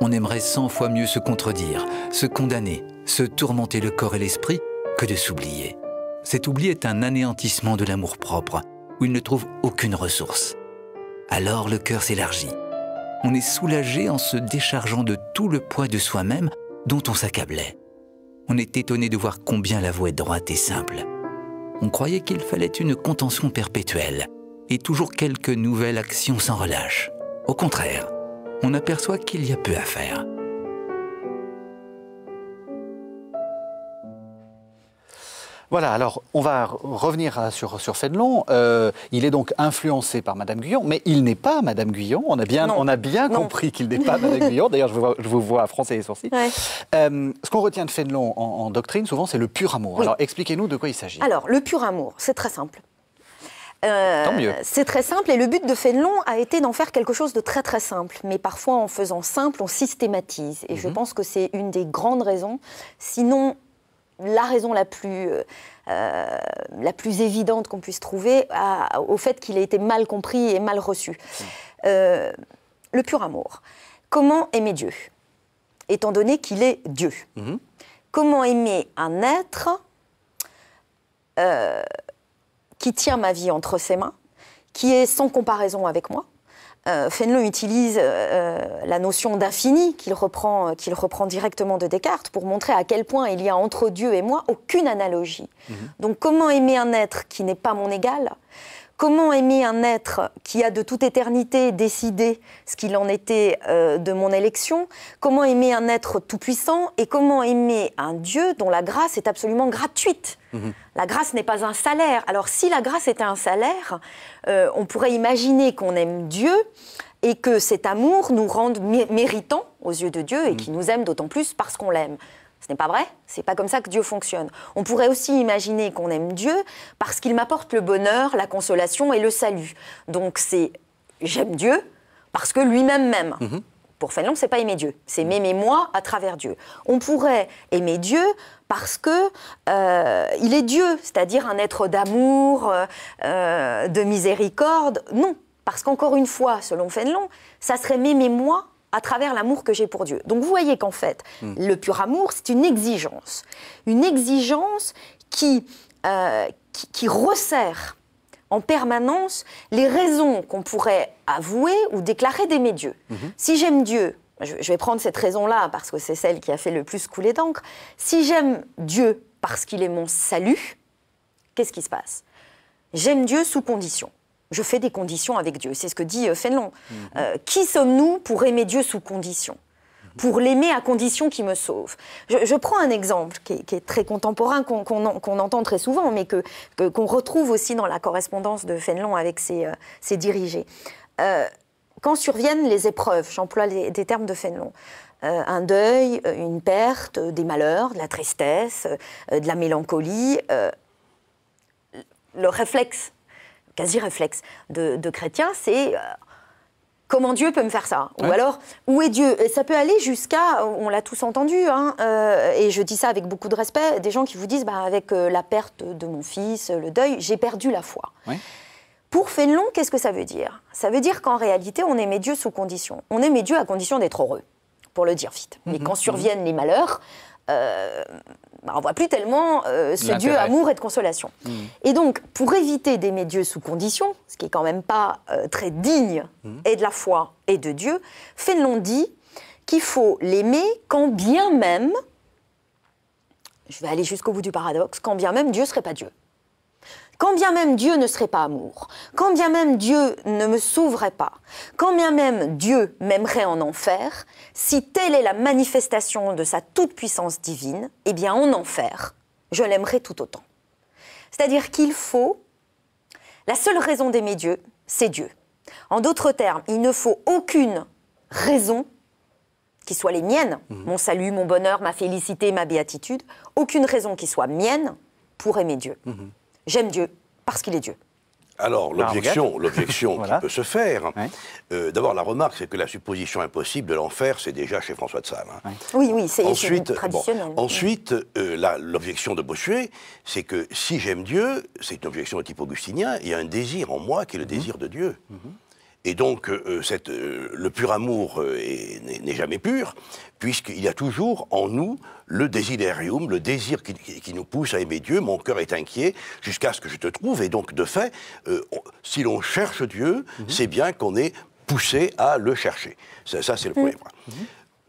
On aimerait cent fois mieux se contredire, se condamner, se tourmenter le corps et l'esprit que de s'oublier cet oubli est un anéantissement de l'amour-propre, où il ne trouve aucune ressource. Alors le cœur s'élargit. On est soulagé en se déchargeant de tout le poids de soi-même dont on s'accablait. On est étonné de voir combien la voie est droite et simple. On croyait qu'il fallait une contention perpétuelle et toujours quelques nouvelles actions sans relâche. Au contraire, on aperçoit qu'il y a peu à faire. Voilà, alors on va revenir hein, sur, sur Fénelon. Euh, il est donc influencé par Madame Guyon, mais il n'est pas Madame Guyon. On a bien, on a bien compris qu'il n'est pas Madame Guyon. D'ailleurs, je, vous vois français les sourcils. Euh, ce qu'on retient de Fénelon en, doctrine, souvent, c'est le pur amour. Alors expliquez-nous de quoi il s'agit. Alors, le pur amour, c'est très simple. Euh, c'est très simple et le but de Fénelon a été d'en faire quelque chose de très très simple. Mais parfois en faisant simple, on systématise. Et mhm. je pense que c'est une des grandes raisons, sinon la raison la plus, euh, euh, la plus évidente qu'on puisse trouver au fait qu'il ait été mal compris et mal reçu. Mm. Euh, le pur amour. Comment aimer Dieu Étant donné qu'il est Dieu. Mm-hmm. Comment aimer un être qui tient ma vie entre ses mains, qui est sans comparaison avec moi, euh, utilise euh, euh, la notion d'infini qu'il reprend, euh, qu'il reprend directement de Descartes pour montrer à quel point il y a entre Dieu et moi aucune analogie. Mhm. Donc comment aimer un être qui n'est pas mon égal Comment aimer un être qui a de toute éternité décidé ce qu'il en était euh, de mon élection Comment aimer un être tout-puissant Et comment aimer un Dieu dont la grâce est absolument gratuite mhm. La grâce n'est pas un salaire. Alors si la grâce était un salaire, euh, on pourrait imaginer qu'on aime Dieu et que cet amour nous rende méritants aux yeux de Dieu et mhm. qu'il nous aime d'autant plus parce qu'on l'aime. Ce n'est pas vrai, c'est pas comme ça que Dieu fonctionne. On pourrait aussi imaginer qu'on aime Dieu parce qu'il m'apporte le bonheur, la consolation et le salut. Donc c'est j'aime Dieu parce que lui-même m'aime. Mhm. Pour Fénelon, c'est pas aimer Dieu, c'est m'aimer moi à travers Dieu. On pourrait aimer Dieu parce que euh, il est Dieu, c'est-à-dire un être d'amour, euh, euh, de miséricorde. Non, parce qu'encore une fois, selon Fénelon, ça serait m'aimer moi à travers l'amour que j'ai pour Dieu. Donc vous voyez qu'en fait, hmm. le pur amour, c'est une exigence. Une exigence euh, qui, qui, resserre en permanence les raisons qu'on pourrait avouer ou déclarer d'aimer Dieu. Hmm. Si j'aime Dieu, je, je vais prendre cette raison-là parce que c'est celle qui a fait le plus couler d'encre. Si j'aime Dieu parce qu'il est mon salut, qu'est-ce qui se passe J'aime Dieu sous condition je fais des conditions avec Dieu. C'est ce que dit euh, Fénelon. Mhm. Euh, qui sommes-nous pour aimer Dieu sous condition mhm. pour l'aimer à condition qu'il me sauve. Je, prends un exemple qui est, très contemporain, qu'on entend très souvent, mais qu'on que, qu'on retrouve aussi dans la correspondance de Fénelon avec ses, euh, dirigés. quand surviennent les épreuves, j'emploie des termes de Fénelon, un deuil, une perte, des malheurs, de la tristesse, de la mélancolie, le réflexe quasi réflexe de, de chrétien, c'est euh, comment Dieu peut me faire ça Ou alors, où est Dieu ça peut aller jusqu'à, on l'a tous entendu, hein, euh, et je dis ça avec beaucoup de respect, des gens qui vous disent, bah, avec euh, la perte de mon fils, le deuil, j'ai perdu la foi. Pour Fénelon, qu'est-ce que ça veut dire Ça veut dire qu'en réalité, on aimait Dieu sous condition. On aimait Dieu à condition d'être heureux, pour le dire vite. Mais mhm. quand mhm. surviennent les malheurs, bah, on ne voit plus tellement euh, ce dieu amour et de consolation. Mm. Et donc, pour éviter d'aimer Dieu sous condition, ce qui est quand même pas euh, très digne mm. et de la foi et de Dieu, Fénelon dit qu'il faut l'aimer quand bien même, je vais aller jusqu'au bout du paradoxe, quand bien même Dieu serait pas Dieu. Quand bien même Dieu ne serait pas amour, quand bien même Dieu ne me sauverait pas, quand bien même Dieu m'aimerait en enfer, si telle est la manifestation de sa toute-puissance divine, eh bien en enfer, je l'aimerais tout autant. C'est-à-dire qu'il faut... La seule raison d'aimer Dieu, c'est Dieu. En d'autres termes, il ne faut aucune raison qui soit les miennes, mmh. mon salut, mon bonheur, ma félicité, ma béatitude, aucune raison qui soit mienne pour aimer Dieu. Mmh j'aime Dieu parce qu'il est Dieu. Alors, l'objection, l'objection qui peut se faire, hein. euh, d'abord la remarque, c'est que la supposition impossible de l'enfer, c'est déjà chez François de Sales. Hein. Oui, oui, c'est ensuite, traditionnel. ensuite, euh, l'objection de Bossuet, c'est que si j'aime Dieu, c'est une objection de type augustinien, il y a un désir en moi qui est le mhm. désir de Dieu. Mhm. Et donc, euh, euh, euh, le pur amour n'est jamais pur, puisqu'il y a toujours en nous le desiderium, le désir qui, nous pousse à aimer Dieu. Mon cœur est inquiet jusqu'à ce que je te trouve. Et donc, de fait, si l'on cherche Dieu, mhm. c'est bien qu'on est poussé à le chercher. Ça, c'est le premier mhm. point.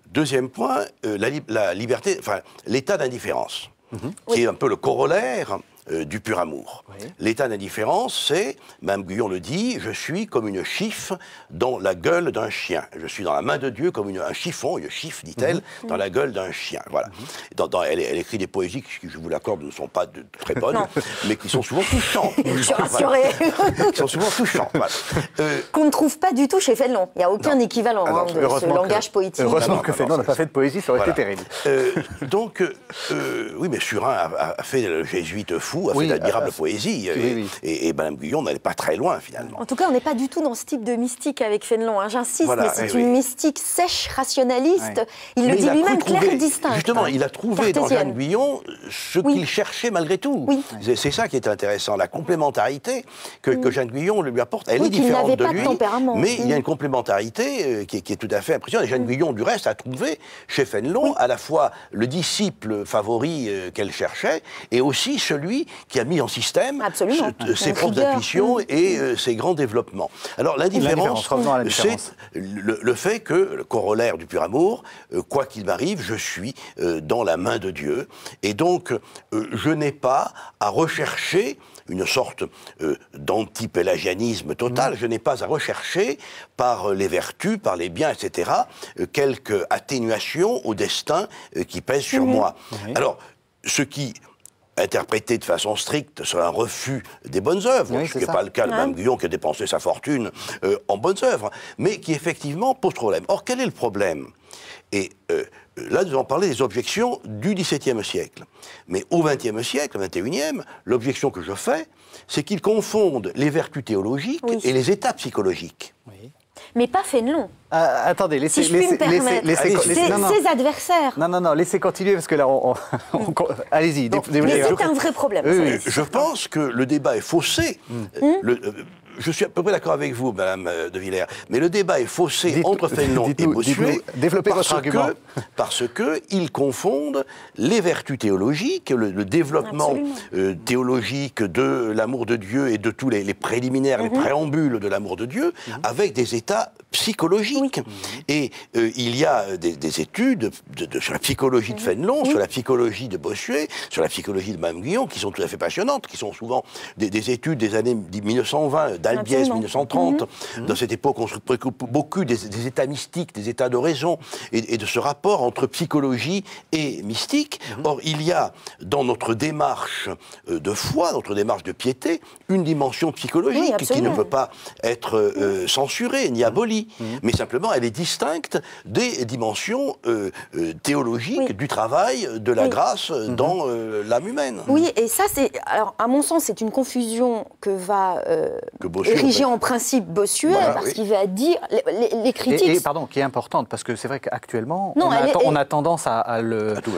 Deuxième point, la, liberté, enfin, l'état d'indifférence, mhm. qui est un peu le corollaire euh, du pur amour. L'état d'indifférence, c'est, Mme Guyon le dit, je suis comme une chiffe dans la gueule d'un chien. Je suis dans la main de Dieu comme un chiffon, une chiffe, dit-elle, mhm. dans la gueule d'un chien. Voilà. Mhm. elle, écrit des poésies qui, je vous l'accorde, ne sont pas très bonnes, mais qui sont souvent touchantes. je qui sont souvent touchantes. Euh, Qu'on ne trouve pas du tout chez Fénelon. Il n'y a aucun équivalent hein, ah ce langage poétique. Heureusement que Fénelon n'a pas fait de poésie, ça aurait été terrible. Euh, donc, oui, mais Surin a fait le jésuite fou Fou a fait d'admirable euh, poésie. et, oui. et, Guyon n'allait pas très loin, finalement. En tout cas, on n'est pas du tout dans ce type de mystique avec Fénelon. Hein. J'insiste, mais c'est une mystique sèche, rationaliste. Il le dit lui-même clair et distinct. Justement, il a trouvé dans Jeanne Guyon ce qu'il cherchait malgré tout. C'est ça qui est intéressant, la complémentarité que, que mm. Jeanne Guyon lui apporte. Elle est différente de lui, mais il y a mm. une complémentarité euh, qui, est tout à fait impressionnante. Et Jeanne mm. Guyon, du reste, a trouvé chez Fénelon à la fois le disciple favori euh, qu'elle cherchait et aussi celui qui a mis en système ses propres intuitions mm. et ces euh, ses grands développements. Alors la différence, c'est le, fait que le corollaire du pur amour, euh, quoi qu'il m'arrive, je suis euh, dans la main de Dieu et donc je n'ai pas à rechercher une sorte d'antipélagianisme total. Mm. Je n'ai pas à rechercher, par les vertus, par les biens, etc., quelques quelque atténuation au destin qui pèse sur mm. moi. Alors, ce qui interprété de façon stricte sur un refus des bonnes œuvres, ce qui n'est pas le cas de Mme Guyon qui a dépensé sa fortune euh, en bonnes œuvres, mais qui effectivement pose problème. Or, quel est le problème Et euh, là, nous allons parler des objections du XVIIe siècle. Mais au XXe siècle, au XXIe, l'objection que je fais, c'est qu'ils confondent les vertus théologiques et les états psychologiques mais pas Fénelon. Ah, attendez, laissez, si laissez, laissez, laissez, ses adversaires. Non, non, non, laissez continuer parce que là, on, allez-y. Mais c'est un vrai problème. je pense que le débat est faussé. Hmm je suis à peu près d'accord avec vous, Madame euh, de Villers, mais le débat est faussé entre Fénelon et Bossuet parce, votre que, parce que confondent les vertus théologiques, le, développement euh, théologique de l'amour de Dieu et de tous les, préliminaires, les mhm. préambules de l'amour de Dieu, mhm. avec des états psychologiques. Et euh, il y a des, études sur la psychologie de Fénelon, sur la psychologie de Bossuet, sur la psychologie de Mme Guillon, qui sont tout à fait passionnantes, qui sont souvent des, des études des années 1920 d'Albiès 1930, mhm. dans cette époque on se préoccupe beaucoup des, états mystiques, des états de raison et, de ce rapport entre psychologie et mystique. Mhm. Or, il y a dans notre démarche euh, de foi, notre démarche de piété, une dimension psychologique qui ne peut pas être euh, censurée ni mhm. abolie, mais simplement elle est distincte des dimensions euh, théologiques du travail, de la grâce dans l'âme humaine. Oui, et ça, c'est, alors à mon sens, c'est une confusion que va Érigé en principe Bossuet, parce qu'il va dire les, critiques. pardon, qui est importante, parce que c'est vrai qu'actuellement, on, on, a tendance à, le, à tout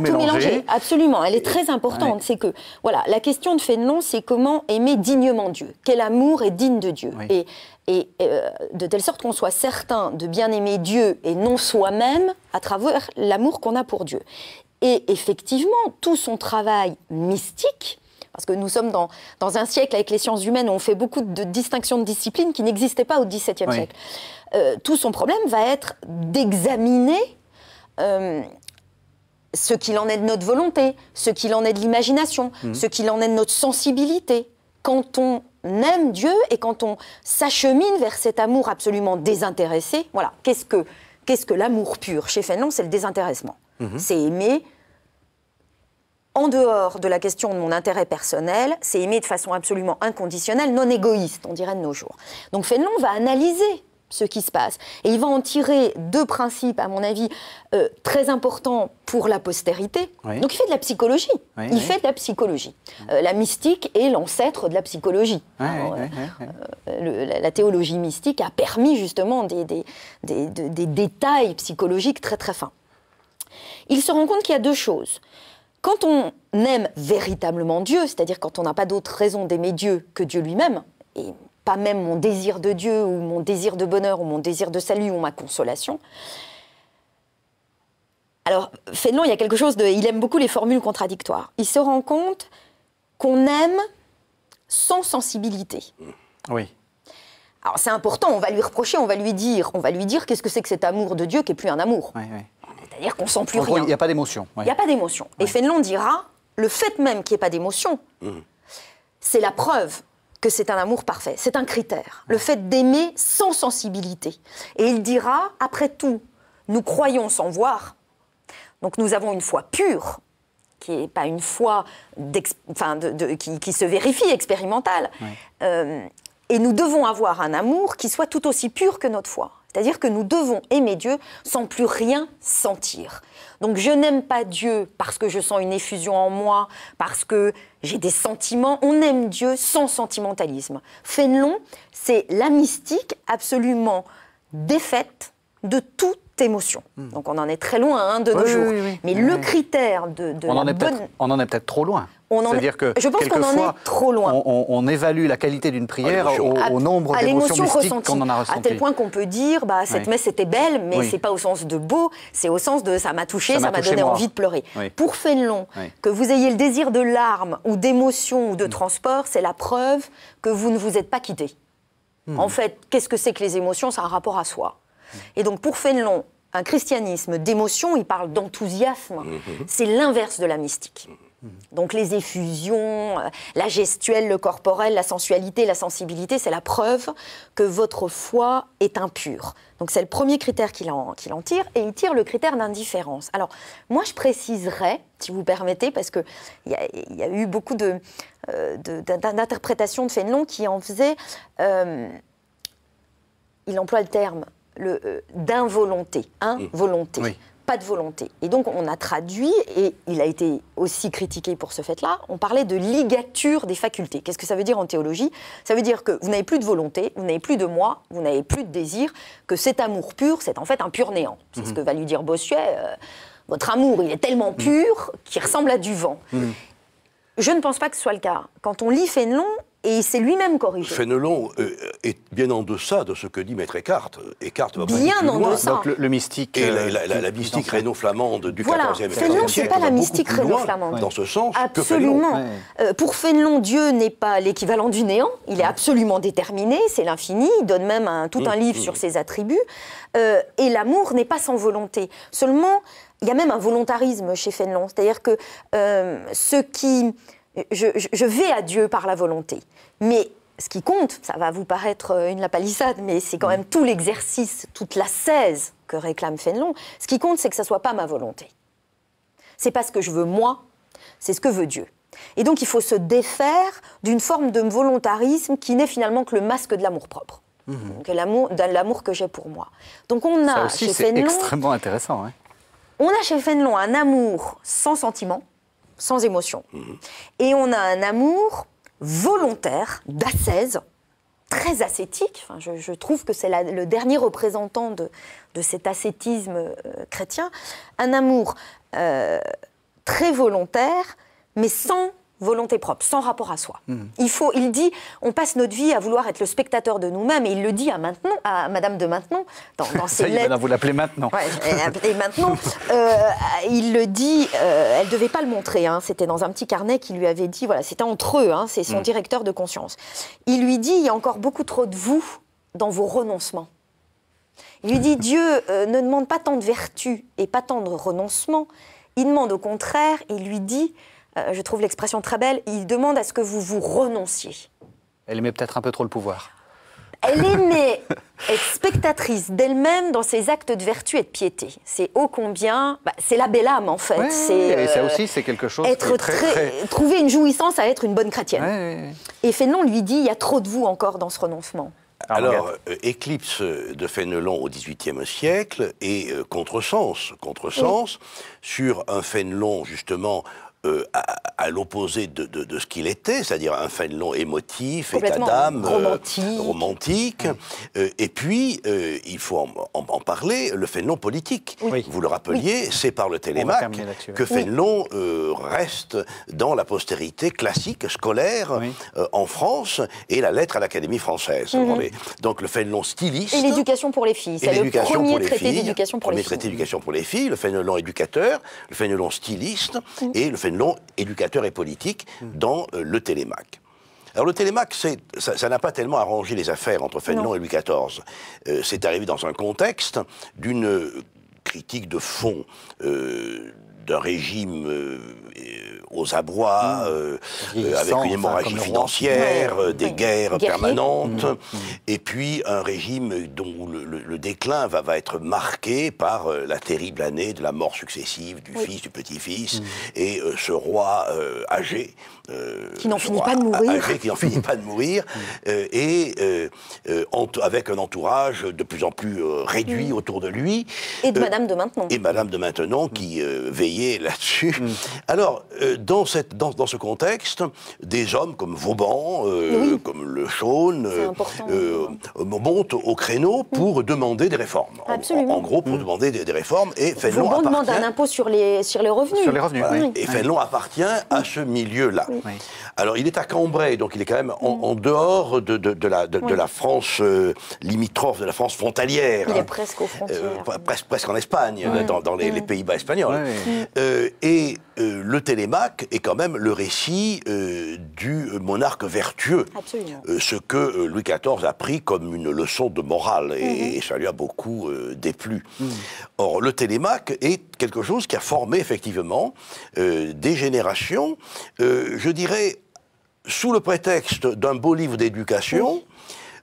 mélanger. Absolument, elle est très importante. C'est que, voilà, la question de Fénelon, c'est comment aimer dignement Dieu. Quel amour est digne de Dieu. Et, et euh, de telle sorte qu'on soit certain de bien aimer Dieu et non soi-même à travers l'amour qu'on a pour Dieu. Et effectivement, tout son travail mystique parce que nous sommes dans, dans un siècle avec les sciences humaines où on fait beaucoup de distinctions de disciplines qui n'existaient pas au XVIIe siècle. Euh, tout son problème va être d'examiner euh, ce qu'il en est de notre volonté, ce qu'il en est de l'imagination, mhm. ce qu'il en est de notre sensibilité. Quand on aime Dieu et quand on s'achemine vers cet amour absolument désintéressé, voilà, qu'est-ce que, qu'est-ce que l'amour pur Chez Fénelon, c'est le désintéressement. Mhm. C'est aimer en dehors de la question de mon intérêt personnel, c'est aimé de façon absolument inconditionnelle, non égoïste, on dirait de nos jours. Donc Fénelon va analyser ce qui se passe. Et il va en tirer deux principes, à mon avis, euh, très importants pour la postérité. Donc il fait de la psychologie. il fait de la psychologie. Euh, la mystique est l'ancêtre de la psychologie. Euh, la, théologie mystique a permis justement des, des détails psychologiques très très fins. Il se rend compte qu'il y a deux choses quand on aime véritablement Dieu, c'est-à-dire quand on n'a pas d'autre raison d'aimer Dieu que Dieu lui-même, et pas même mon désir de Dieu ou mon désir de bonheur ou mon désir de salut ou ma consolation, alors Fénelon, il y a quelque chose de... Il aime beaucoup les formules contradictoires. Il se rend compte qu'on aime sans sensibilité. Mmh. Oui. Alors c'est important, on va lui reprocher, on va lui dire, on va lui dire qu'est-ce que c'est que cet amour de Dieu qui est plus un amour. Oui, oui. C'est-à-dire qu'on sent plus rien. Il n'y a pas d'émotion. Il n'y a pas d'émotion. Et Fénelon dira le fait même qu'il n'y ait pas d'émotion, mmh. c'est la preuve que c'est un amour parfait. C'est un critère. Le fait d'aimer sans sensibilité. Et il dira après tout, nous croyons sans voir. Donc nous avons une foi pure qui n'est pas une foi qui, se vérifie expérimentale. Euh, et nous devons avoir un amour qui soit tout aussi pur que notre foi. C'est-à-dire que nous devons aimer Dieu sans plus rien sentir. Donc je n'aime pas Dieu parce que je sens une effusion en moi, parce que j'ai des sentiments. On aime Dieu sans sentimentalisme. Fénelon, c'est la mystique absolument défaite de tout, émotion. Hmm. Donc on en est très loin hein, de nos jours. Mais le critère de, on, en on en est peut-être trop loin. C'est-à-dire que je pense qu'on en est trop loin. On, évalue la qualité d'une prière oh, au, nombre d'émotions mystiques qu'on en a ressenties. À tel point qu'on peut dire, bah, cette messe était belle, mais c'est pas au sens de beau, c'est au sens de ça m'a touché, ça m'a donné envie de pleurer. Pour Fénelon, que vous ayez le désir de larmes ou d'émotions ou de hmm. transport, c'est la preuve que vous ne vous êtes pas quitté. Hmm. En fait, qu'est-ce que c'est que les émotions C'est un rapport à soi. Et donc pour Fénelon, un christianisme d'émotion, il parle d'enthousiasme, mhm. c'est l'inverse de la mystique. Mhm. Donc les effusions, euh, la gestuelle, le corporel, la sensualité, la sensibilité, c'est la preuve que votre foi est impure. Donc c'est le premier critère qu'il en, tire, et il tire le critère d'indifférence. Alors moi je préciserais, si vous permettez, parce qu'il y, a, eu beaucoup d'interprétations de, Fenelon euh, Fénelon qui en faisait... Euh, il emploie le terme euh, d'involonté, involonté. Pas de volonté. Et donc on a traduit, et il a été aussi critiqué pour ce fait-là, on parlait de ligature des facultés. Qu'est-ce que ça veut dire en théologie Ça veut dire que vous n'avez plus de volonté, vous n'avez plus de moi, vous n'avez plus de désir, que cet amour pur, c'est en fait un pur néant. C'est ce mhm. que va lui dire Bossuet. Euh, votre amour, il est tellement mhm. pur qu'il ressemble à du vent. Mhm. Je ne pense pas que ce soit le cas. Quand on lit Fénelon, et il s'est lui-même corrigé. Fénelon euh, est bien en deçà de ce que dit Maître Eckhart. Eckhart va bien en deçà. Donc le, mystique. Et la, euh, mystique réno-flamande du 14e siècle. Fénelon, pas la mystique réno-flamande. Dans ce sens, absolument. Que euh, pour Fénelon, Dieu n'est pas l'équivalent du néant. Il est absolument déterminé, c'est l'infini. Il donne même un, tout un mmh. livre mmh. sur ses attributs. et l'amour n'est pas sans volonté. Seulement, il y a même un volontarisme chez Fénelon. C'est-à-dire que ceux qui je, vais à Dieu par la volonté. Mais ce qui compte, ça va vous paraître euh, une lapalissade, mais c'est quand même tout l'exercice, toute la 16 que réclame Fénelon. Ce qui compte, c'est que ça ne soit pas ma volonté. C'est pas ce que je veux moi, c'est ce que veut Dieu. Et donc il faut se défaire d'une forme de volontarisme qui n'est finalement que le masque de l'amour-propre. Mhm. de L'amour que j'ai pour moi. Donc on a ça aussi, chez extrêmement intéressant. On a chez Fénelon un amour sans sentiment, sans émotion. Mhm. Et on a un amour volontaire, d'assaise, très ascétique. je, trouve que c'est le dernier représentant de, cet ascétisme euh, chrétien. Un amour euh, très volontaire, mais sans volonté propre, sans rapport à soi. Mmh. Il faut, il dit, on passe notre vie à vouloir être le spectateur de nous-mêmes, et il le dit à maintenant, à Madame de Maintenon, dans, dans ses lettres. vous l'appelez maintenant. Ouais, et euh, maintenant, euh, il le dit, euh, elle ne devait pas le montrer, hein, c'était dans un petit carnet qu'il lui avait dit, voilà, c'était entre eux, hein, c'est son mmh. directeur de conscience. Il lui dit, il y a encore beaucoup trop de vous dans vos renoncements. Il lui dit, Dieu ne demande pas tant de vertu et pas tant de renoncements, il demande au contraire, il lui dit, euh, je trouve l'expression très belle, il demande à ce que vous vous renonciez. Elle aimait peut-être un peu trop le pouvoir. Elle aimait être spectatrice d'elle-même dans ses actes de vertu et de piété. C'est ô combien, bah, c'est la belle âme en fait. c'est, ça euh, aussi, c'est quelque chose. Être très, trouver une jouissance à être une bonne chrétienne. et Fénelon lui dit, il y a trop de vous encore dans ce renoncement. Ah, Alors, euh, éclipse de Fénelon au XVIIIe siècle et contre contresens, contresens sur un Fénelon justement euh, à, l'opposé de, ce qu'il était, c'est-à-dire un Fénelon émotif, état d'âme, euh, romantique. romantique. Euh, et puis, il faut en, parler, le Fénelon politique. Vous le rappeliez, c'est par le Télémaque que Fénelon reste dans la postérité classique, scolaire, en France, et la lettre à l'Académie française. Mhm. Donc le Fénelon styliste. Et l'éducation pour les filles. C'est le premier traité d'éducation pour, les filles. Le traité éducateur, le Fénelon styliste, mhm. et le Fénelon fait éducateur et politique, mm. dans euh, le Télémac. Alors le Télémac, ça n'a pas tellement arrangé les affaires entre Fénelon et Louis XIV. Euh, c'est arrivé dans un contexte d'une critique de fond euh, d'un régime aux abois, mmh. euh, euh, avec une hémorragie financière, euh, des guerres permanentes, mmh. Mmh. et puis un régime dont le, déclin va, va, être marqué par la terrible année de la mort successive du fils, du petit-fils, et ce roi âgé. qui n'en finit pas de mourir. qui n'en finit pas de mourir, et avec un entourage de plus en plus réduit autour de lui. Et de Madame de maintenant Et Madame de Maintenon qui veillait là-dessus. Alors, dans, cette, dans, ce contexte, des hommes comme Vauban, euh, comme Le Chaune, euh, euh, montent au créneau pour demander des réformes. En, gros, pour mm. demander des, réformes. Et Fénelon Vauban appartient... demande un impôt sur les, sur les revenus. Et Fénelon appartient à ce milieu-là. Alors, il est à Cambrai, donc il est quand même en, mm. dehors de, la, de, la France limitrophe, de la France frontalière. Il est presque aux frontières. presque, presque en Espagne, mm. dans, les, Pays-Bas espagnols. et le Télémaque est quand même le récit euh, du monarque vertueux. Euh, ce que euh, Louis XIV a pris comme une leçon de morale, et, mhm. ça lui a beaucoup déplu. Mhm. Or, le Télémaque est quelque chose qui a formé effectivement des générations, je dirais, sous le prétexte d'un beau livre d'éducation.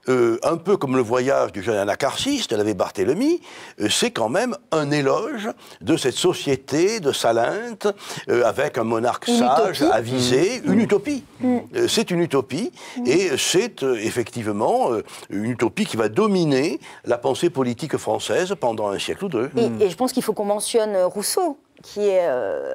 Euh, un peu comme le voyage du jeune de l'avait Barthélemy, euh, c'est quand même un éloge de cette société de Salinte, euh, avec un monarque sage, avisé, mmh. une utopie. Mmh. Mmh. c'est une utopie, et c'est effectivement une utopie qui va dominer la pensée politique française pendant un siècle ou deux. et je pense qu'il faut qu'on mentionne Rousseau, qui est euh,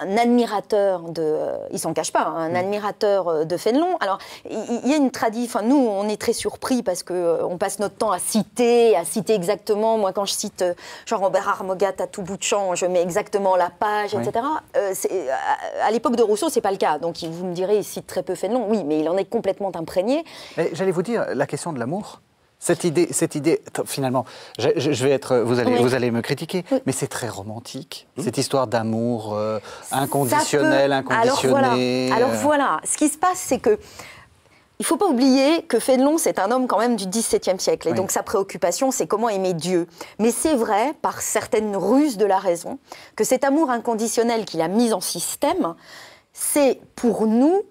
un admirateur de, il euh, il s'en cache pas, hein, un mm. admirateur euh, de Fénelon. Alors il y, a une tradition. Enfin, nous, on est très surpris parce que on passe notre temps à citer, à citer exactement. Moi, quand je cite Jean-Robert Armogat à tout bout de champ, je mets exactement la page, etc. à, l'époque de Rousseau, c'est pas le cas. Donc vous me direz, il cite très peu Fénelon. Oui, mais il en est complètement imprégné. J'allais vous dire, la question de l'amour. Cette idée, cette idée finalement, je, vais être, vous allez, vous allez me critiquer, mais c'est très romantique. Mmh. Cette histoire d'amour euh, inconditionnel, inconditionné. Euh. Alors voilà. Ce qui se passe, c'est que il faut pas oublier que Fénelon, c'est un homme quand même du XVIIe siècle. Et donc sa préoccupation, c'est comment aimer Dieu. Mais c'est vrai, par certaines ruses de la raison, que cet amour inconditionnel qu'il a mis en système, c'est pour nous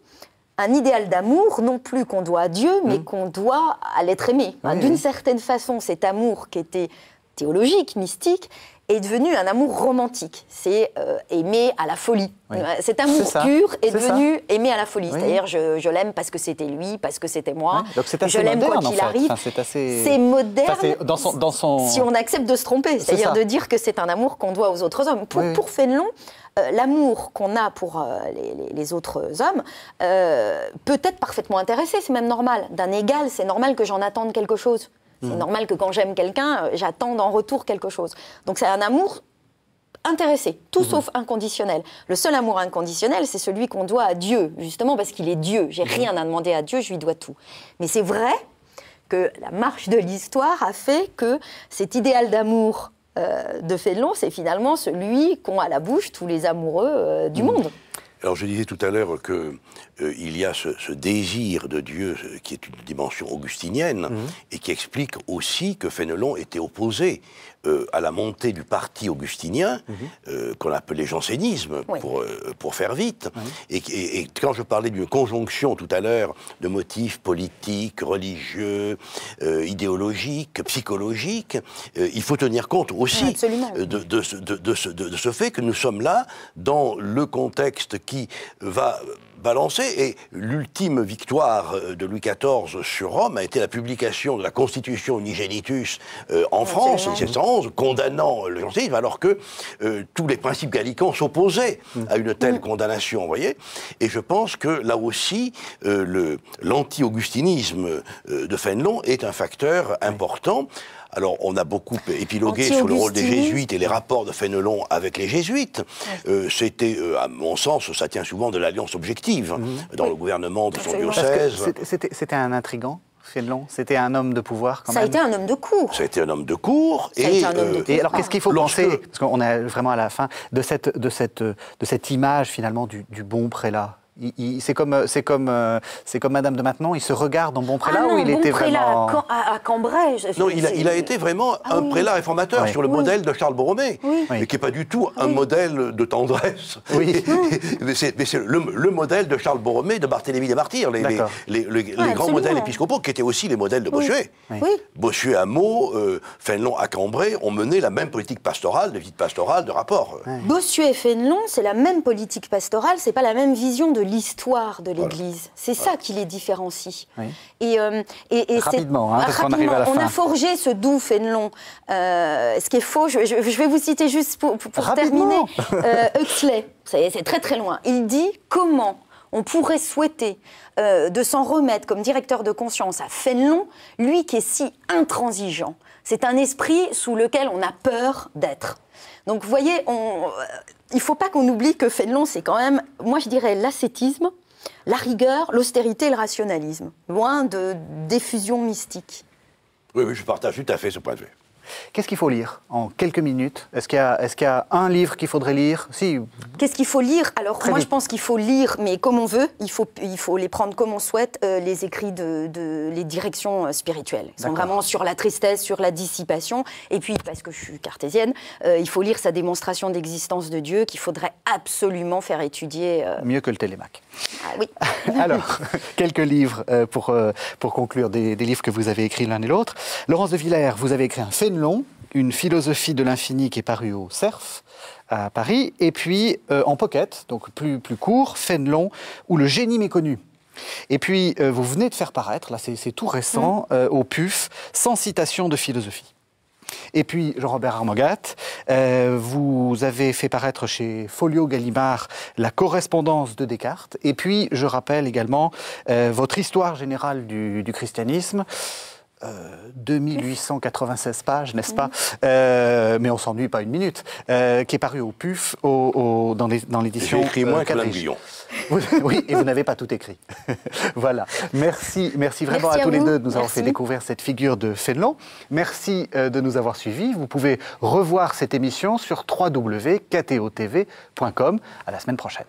un idéal d'amour, non plus qu'on doit à Dieu, mais mm. qu'on doit à l'être aimé. D'une certaine façon, cet amour qui était théologique, mystique, est devenu un amour romantique. C'est euh, aimer à la folie. Euh, cet amour pur est, devenu aimer à la folie. C'est-à-dire, je, l'aime parce que c'était lui, parce que c'était moi. je l'aime quoi qu'il arrive. c'est assez... moderne. dans dans Si on accepte de se tromper, c'est-à-dire de dire que c'est un amour qu'on doit aux autres hommes. Pour, pour Fénelon, euh, l'amour qu'on a pour les, autres hommes peut être parfaitement intéressé, c'est même normal. D'un égal, c'est normal que j'en attende quelque chose. C'est mhm. normal que quand j'aime quelqu'un, euh, j'attende en retour quelque chose. Donc c'est un amour intéressé, tout mhm. sauf inconditionnel. Le seul amour inconditionnel, c'est celui qu'on doit à Dieu, justement parce qu'il est Dieu. J'ai mhm. rien à demander à Dieu, je lui dois tout. Mais c'est vrai que la marche de l'histoire a fait que cet idéal d'amour euh, de Fédelon, c'est finalement celui qu'ont à la bouche tous les amoureux euh, du monde. Alors je disais tout à l'heure que euh, il y a ce, désir de Dieu qui est une dimension augustinienne mhm. et qui explique aussi que Fénelon était opposé euh, à la montée du parti augustinien mhm. euh, qu'on appelait jansénisme pour, pour faire vite. Et, quand je parlais d'une conjonction tout à l'heure de motifs politiques, religieux, idéologiques, psychologiques, il faut tenir compte aussi de ce fait que nous sommes là dans le contexte qui va balancé. Et l'ultime victoire euh, de Louis XIV sur Rome a été la publication de la Constitution Nigénitus euh, en ah, France, en 1711, condamnant euh, le jansénisme, alors que tous les principes gallicans s'opposaient mm. à une telle mm. condamnation, vous voyez. Et je pense que là aussi, l'anti-augustinisme de Fénelon est un facteur important. Alors, on a beaucoup épilogué sur le rôle des jésuites et les rapports de Fénelon avec les jésuites. C'était, à mon sens, ça tient souvent de l'alliance objective Mhm. dans le gouvernement de son diocèse. C'était un intrigant c'était un homme de pouvoir quand ça même. Ça a été un homme de cour. Ça a été un homme de cour. et, euh, et alors qu'est-ce qu'il faut penser, parce qu'on est vraiment à la fin, de cette, de cette, de cette image finalement du bon prélat c'est comme, euh, c'est comme, euh, c'est comme Madame de maintenant. Il se regarde en bon ah prélat où il était vraiment à, Cambrai. Non, il a, été vraiment ah un prélat réformateur sur le modèle de Charles Borromée, mais qui n'est pas du tout un modèle de tendresse. Oui. mais c'est le, modèle de Charles Borromée, de Barthélemy des Martyrs, les, grands modèles épiscopaux, qui étaient aussi les modèles de Bossuet. Bossuet à Meaux, euh, Fénelon à Cambrai, ont mené la même politique pastorale, de vie pastorale, de rapport. Bossuet et Fénelon, c'est la même politique pastorale, c'est pas la même vision de l'histoire de l'Église. C'est ça qui les différencie. Et, euh, rapidement, hein, on, a forgé ce doux Fénelon. Euh, ce qui est faux, je, vais vous citer juste pour, pour terminer euh, Huxley. C'est très très loin. Il dit comment on pourrait souhaiter de s'en remettre comme directeur de conscience à Fénelon, lui qui est si intransigeant. C'est un esprit sous lequel on a peur d'être. Donc vous voyez, on, il ne faut pas qu'on oublie que Fénelon, c'est quand même, moi je dirais, l'ascétisme, la rigueur, l'austérité et le rationalisme, loin de, des mystique. Oui, oui, je partage tout à fait ce point de vue. Qu'est-ce qu'il faut lire en quelques minutes Est-ce qu'il y, est a un livre qu'il faudrait lire si... Qu'est-ce qu'il faut lire Alors moi je pense qu'il faut lire, mais comme on veut, il faut, il faut les prendre comme on souhaite, euh, les écrits de, les directions euh, spirituelles. Ils sont vraiment sur la tristesse, sur la dissipation. Et puis, parce que je suis cartésienne, euh, il faut lire sa démonstration d'existence de Dieu qu'il faudrait absolument faire étudier. Mieux que le télémaque. Ah oui. Alors, quelques livres pour, pour conclure, des, livres que vous avez écrits l'un et l'autre. Laurence de Villers, vous avez écrit un une philosophie de l'infini qui est parue au CERF à Paris, et puis euh, en pocket, donc plus, plus court, Fénelon, où le génie méconnu. Et puis, euh, vous venez de faire paraître, là c'est tout récent, mm. euh, au PUF, sans citation de philosophie. Et puis, Jean-Robert Armogat, vous avez fait paraître chez Folio Gallimard la correspondance de Descartes. Et puis, je rappelle également votre histoire générale du, du christianisme. 2896 pages, n'est-ce pas mhm. euh, Mais on s'ennuie pas une minute, euh, qui est paru au PUF dans l'édition. moins euh, que oui, et vous n'avez pas tout écrit. voilà. Merci, merci vraiment à, tous les deux de nous avoir fait découvrir cette figure de Fénelon. Merci de nous avoir suivis. Vous pouvez revoir cette émission sur www.ktotv.com. À la semaine prochaine.